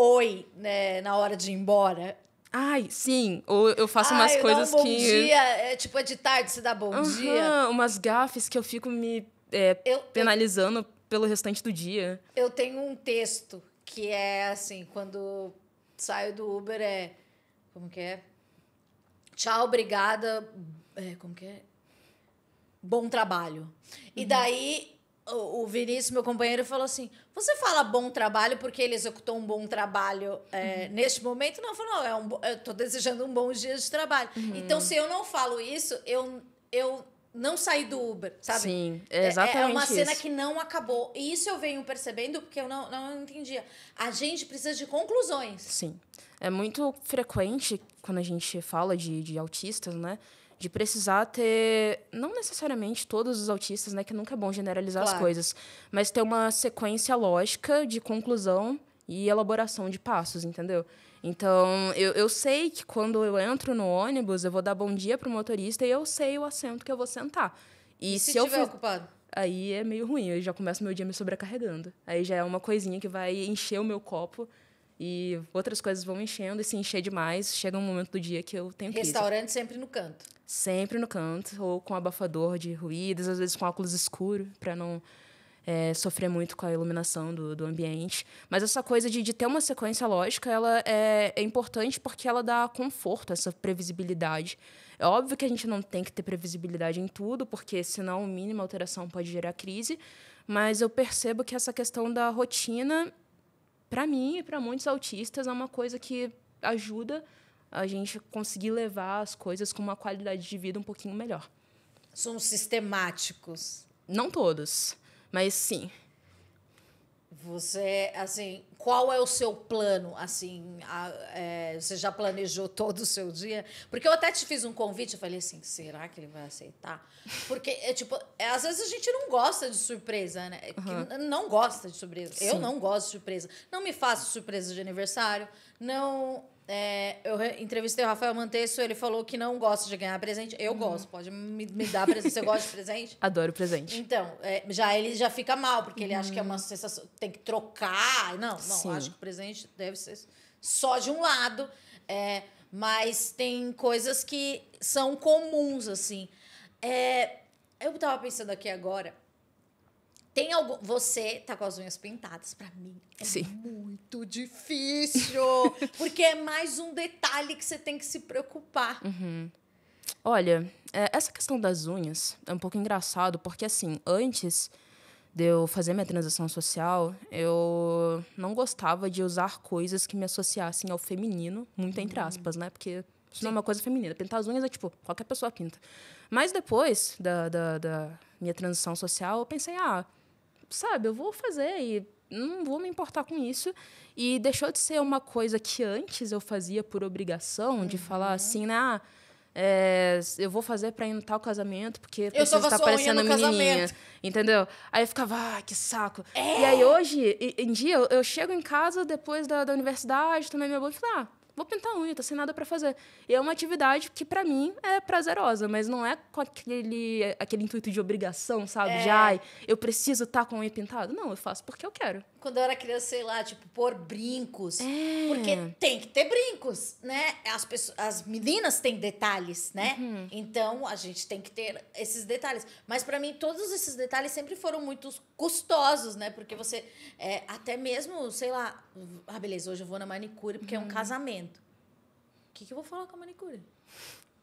oi, né, na hora de ir embora. Ai, sim. Ou eu faço umas coisas um que. Bom dia, é, tipo, é de tarde se dá bom uhum, dia. Umas gafes que eu fico me é, eu, penalizando eu, pelo restante do dia. Eu tenho um texto que é assim, quando saio do Uber é. Como que é? Tchau, obrigada. É, como que é? Bom trabalho. Uhum. E daí o Vinícius, meu companheiro, falou assim: você fala bom trabalho porque ele executou um bom trabalho é, uhum. neste momento? Não, falou, não, é um, eu estou desejando um bom dia de trabalho. Uhum. Então, se eu não falo isso, eu, eu não saí do Uber, sabe? Sim, é exatamente. É, é uma isso. cena que não acabou. E isso eu venho percebendo porque eu não, não entendia. A gente precisa de conclusões. Sim. É muito frequente quando a gente fala de, de autistas, né? de precisar ter, não necessariamente todos os autistas, né, que nunca é bom generalizar claro. as coisas, mas ter uma sequência lógica de conclusão e elaboração de passos, entendeu? Então, eu, eu sei que quando eu entro no ônibus, eu vou dar bom dia para o motorista e eu sei o assento que eu vou sentar. E, e se, se eu for ocupado? Aí é meio ruim, eu já começo meu dia me sobrecarregando. Aí já é uma coisinha que vai encher o meu copo e outras coisas vão enchendo e se encher demais. Chega um momento do dia que eu tenho que Restaurante sempre no canto. Sempre no canto, ou com abafador de ruídos, às vezes com óculos escuros para não é, sofrer muito com a iluminação do, do ambiente. Mas essa coisa de, de ter uma sequência lógica, ela é, é importante porque ela dá conforto, essa previsibilidade. É óbvio que a gente não tem que ter previsibilidade em tudo, porque senão a mínima alteração pode gerar crise, mas eu percebo que essa questão da rotina para mim e para muitos autistas, é uma coisa que ajuda a gente conseguir levar as coisas com uma qualidade de vida um pouquinho melhor. São sistemáticos? Não todos, mas sim. Você, assim, qual é o seu plano? Assim, a, é, você já planejou todo o seu dia? Porque eu até te fiz um convite, eu falei assim, será que ele vai aceitar? Porque, é, tipo, é, às vezes a gente não gosta de surpresa, né? Uhum. Não gosta de surpresa. Sim. Eu não gosto de surpresa. Não me faço surpresa de aniversário, não é, eu entrevistei o Rafael Mantesso, ele falou que não gosta de ganhar presente. Eu uhum. gosto, pode me, me dar presente. Você gosta de presente? Adoro presente. Então, é, já ele já fica mal, porque ele acha que é uma uhum. sensação. Tem que trocar. Não, não, Sim. acho que o presente deve ser só de um lado. É, mas tem coisas que são comuns, assim. É, eu estava pensando aqui agora tem algum. Você tá com as unhas pintadas, para mim. É Sim. muito difícil. porque é mais um detalhe que você tem que se preocupar. Uhum. Olha, é, essa questão das unhas é um pouco engraçado, porque assim, antes de eu fazer minha transição social, eu não gostava de usar coisas que me associassem ao feminino, muito entre uhum. aspas, né? Porque isso Sim. não é uma coisa feminina. Pintar as unhas é tipo, qualquer pessoa pinta. Mas depois da, da, da minha transição social, eu pensei, ah, sabe, eu vou fazer e não vou me importar com isso. E deixou de ser uma coisa que antes eu fazia por obrigação, de uhum. falar assim, né? Ah, é, eu vou fazer pra ir no tal casamento, porque eu estar tá parecendo menininha. Casamento. Entendeu? Aí eu ficava, ah, que saco. É. E aí hoje, em dia, eu, chego em casa depois da, da universidade, tomei minha boa e falei, ah, vou pintar unha, tô tá sem nada para fazer. E é uma atividade que para mim é prazerosa, mas não é com aquele, aquele intuito de obrigação, sabe? É. De, ai, eu preciso estar tá com a unha pintada. Não, eu faço porque eu quero quando eu era criança, sei lá, tipo, pôr brincos. É. Porque tem que ter brincos, né? As, pessoas, as meninas têm detalhes, né? Uhum. Então a gente tem que ter esses detalhes. Mas para mim, todos esses detalhes sempre foram muito custosos, né? Porque você, é, até mesmo, sei lá, ah, beleza, hoje eu vou na manicure porque uhum. é um uhum. casamento. O que, que eu vou falar com a manicure?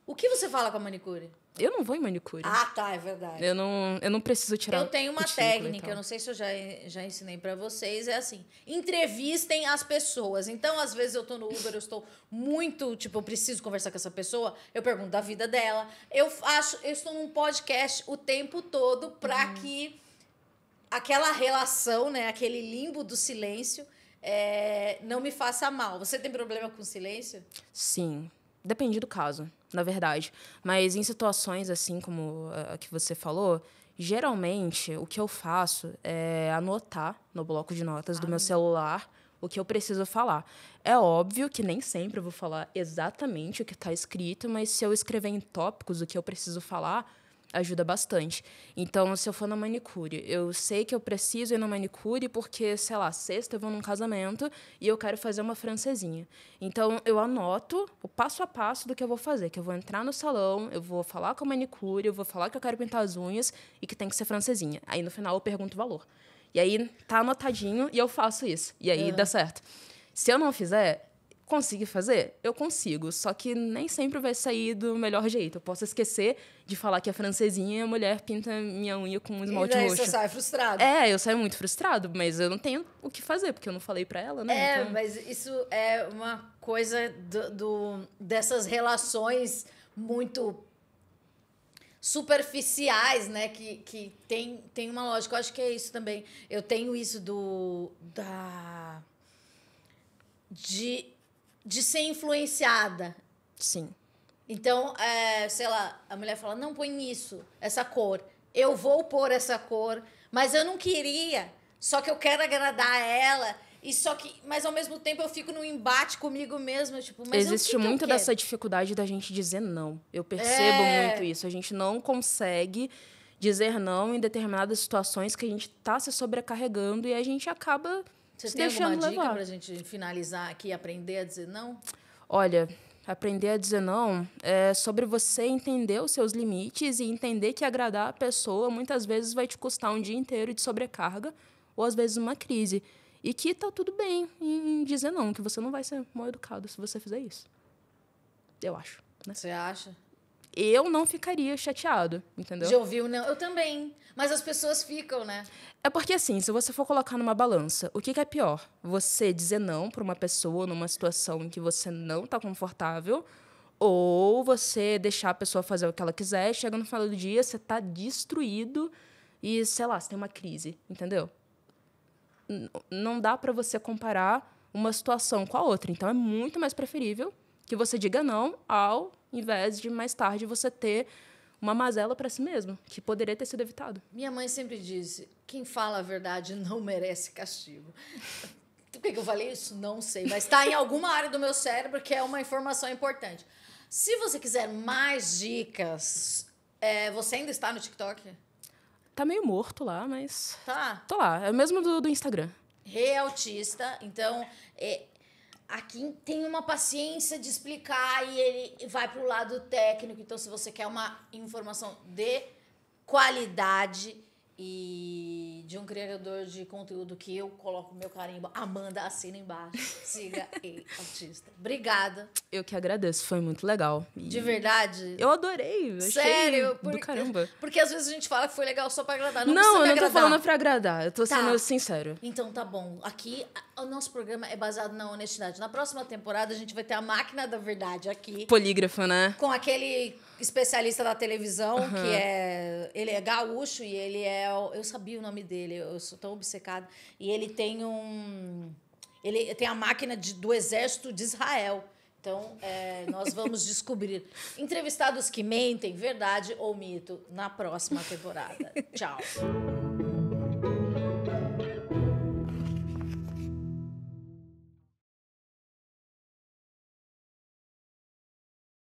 O que você fala com a manicure? Eu não vou em manicure. Ah, tá, é verdade. Eu não, eu não preciso tirar. Eu tenho uma técnica, então. eu não sei se eu já, já ensinei para vocês, é assim: entrevistem as pessoas. Então, às vezes eu tô no Uber, eu estou muito, tipo, eu preciso conversar com essa pessoa, eu pergunto da vida dela. Eu acho, eu estou num podcast o tempo todo para hum. que aquela relação, né, aquele limbo do silêncio, é, não me faça mal. Você tem problema com silêncio? Sim, depende do caso na verdade. Mas em situações assim como a que você falou, geralmente o que eu faço é anotar no bloco de notas ah, do meu celular o que eu preciso falar. É óbvio que nem sempre eu vou falar exatamente o que está escrito, mas se eu escrever em tópicos o que eu preciso falar, ajuda bastante. Então, se eu for na manicure, eu sei que eu preciso ir na manicure porque, sei lá, sexta eu vou num casamento e eu quero fazer uma francesinha. Então, eu anoto o passo a passo do que eu vou fazer, que eu vou entrar no salão, eu vou falar com a manicure, eu vou falar que eu quero pintar as unhas e que tem que ser francesinha. Aí, no final, eu pergunto o valor. E aí, tá anotadinho e eu faço isso. E aí, uhum. dá certo. Se eu não fizer, consigo fazer? Eu consigo, só que nem sempre vai sair do melhor jeito. Eu posso esquecer de falar que a é francesinha e a mulher pinta minha unha com um esmalte e roxo. você sai frustrado. É, eu saio muito frustrado, mas eu não tenho o que fazer, porque eu não falei para ela, né? É, então... mas isso é uma coisa do, do, dessas relações muito superficiais, né? Que, que tem, tem uma lógica. Eu acho que é isso também. Eu tenho isso do... da... De de ser influenciada. Sim. Então, é, sei lá, a mulher fala: não põe isso, essa cor. Eu vou pôr essa cor, mas eu não queria. Só que eu quero agradar ela. E só que, mas ao mesmo tempo eu fico num embate comigo mesma, tipo, mas existe muito que dessa dificuldade da gente dizer não. Eu percebo é... muito isso. A gente não consegue dizer não em determinadas situações que a gente está se sobrecarregando e a gente acaba você tem alguma dica levar. pra gente finalizar aqui, aprender a dizer não? Olha, aprender a dizer não é sobre você entender os seus limites e entender que agradar a pessoa muitas vezes vai te custar um dia inteiro de sobrecarga ou às vezes uma crise. E que tá tudo bem em dizer não, que você não vai ser mal educado se você fizer isso. Eu acho. Né? Você acha? eu não ficaria chateado, entendeu? Já ouviu, não? Eu também. Mas as pessoas ficam, né? É porque, assim, se você for colocar numa balança, o que, que é pior? Você dizer não para uma pessoa numa situação em que você não está confortável ou você deixar a pessoa fazer o que ela quiser, chega no final do dia, você tá destruído e, sei lá, você tem uma crise, entendeu? N não dá para você comparar uma situação com a outra. Então, é muito mais preferível que você diga não ao invés de mais tarde você ter uma mazela para si mesmo, que poderia ter sido evitado. Minha mãe sempre disse: quem fala a verdade não merece castigo. Por que, que eu falei isso? Não sei, mas está em alguma área do meu cérebro que é uma informação importante. Se você quiser mais dicas, é, você ainda está no TikTok? Tá meio morto lá, mas. Tá. Tô lá. É o mesmo do, do Instagram. Realtista. Então, é, aqui tem uma paciência de explicar e ele vai para o lado técnico. Então, se você quer uma informação de qualidade, e de um criador de conteúdo que eu coloco meu carimbo, Amanda, assina embaixo. Siga e artista. Obrigada. Eu que agradeço, foi muito legal. E de verdade? Eu adorei. Eu Sério? Porque, do caramba. Porque às vezes a gente fala que foi legal só pra agradar. Não, não eu não agradar. tô falando pra agradar, eu tô tá. sendo sincero. Então tá bom. Aqui, o nosso programa é baseado na honestidade. Na próxima temporada, a gente vai ter a máquina da verdade aqui. Polígrafo, né? Com aquele especialista da televisão, uhum. que é. Ele é gaúcho e ele é. Eu sabia o nome dele, eu sou tão obcecada. E ele tem um. Ele tem a máquina de, do exército de Israel. Então, é, nós vamos descobrir entrevistados que mentem, verdade ou mito, na próxima temporada. Tchau.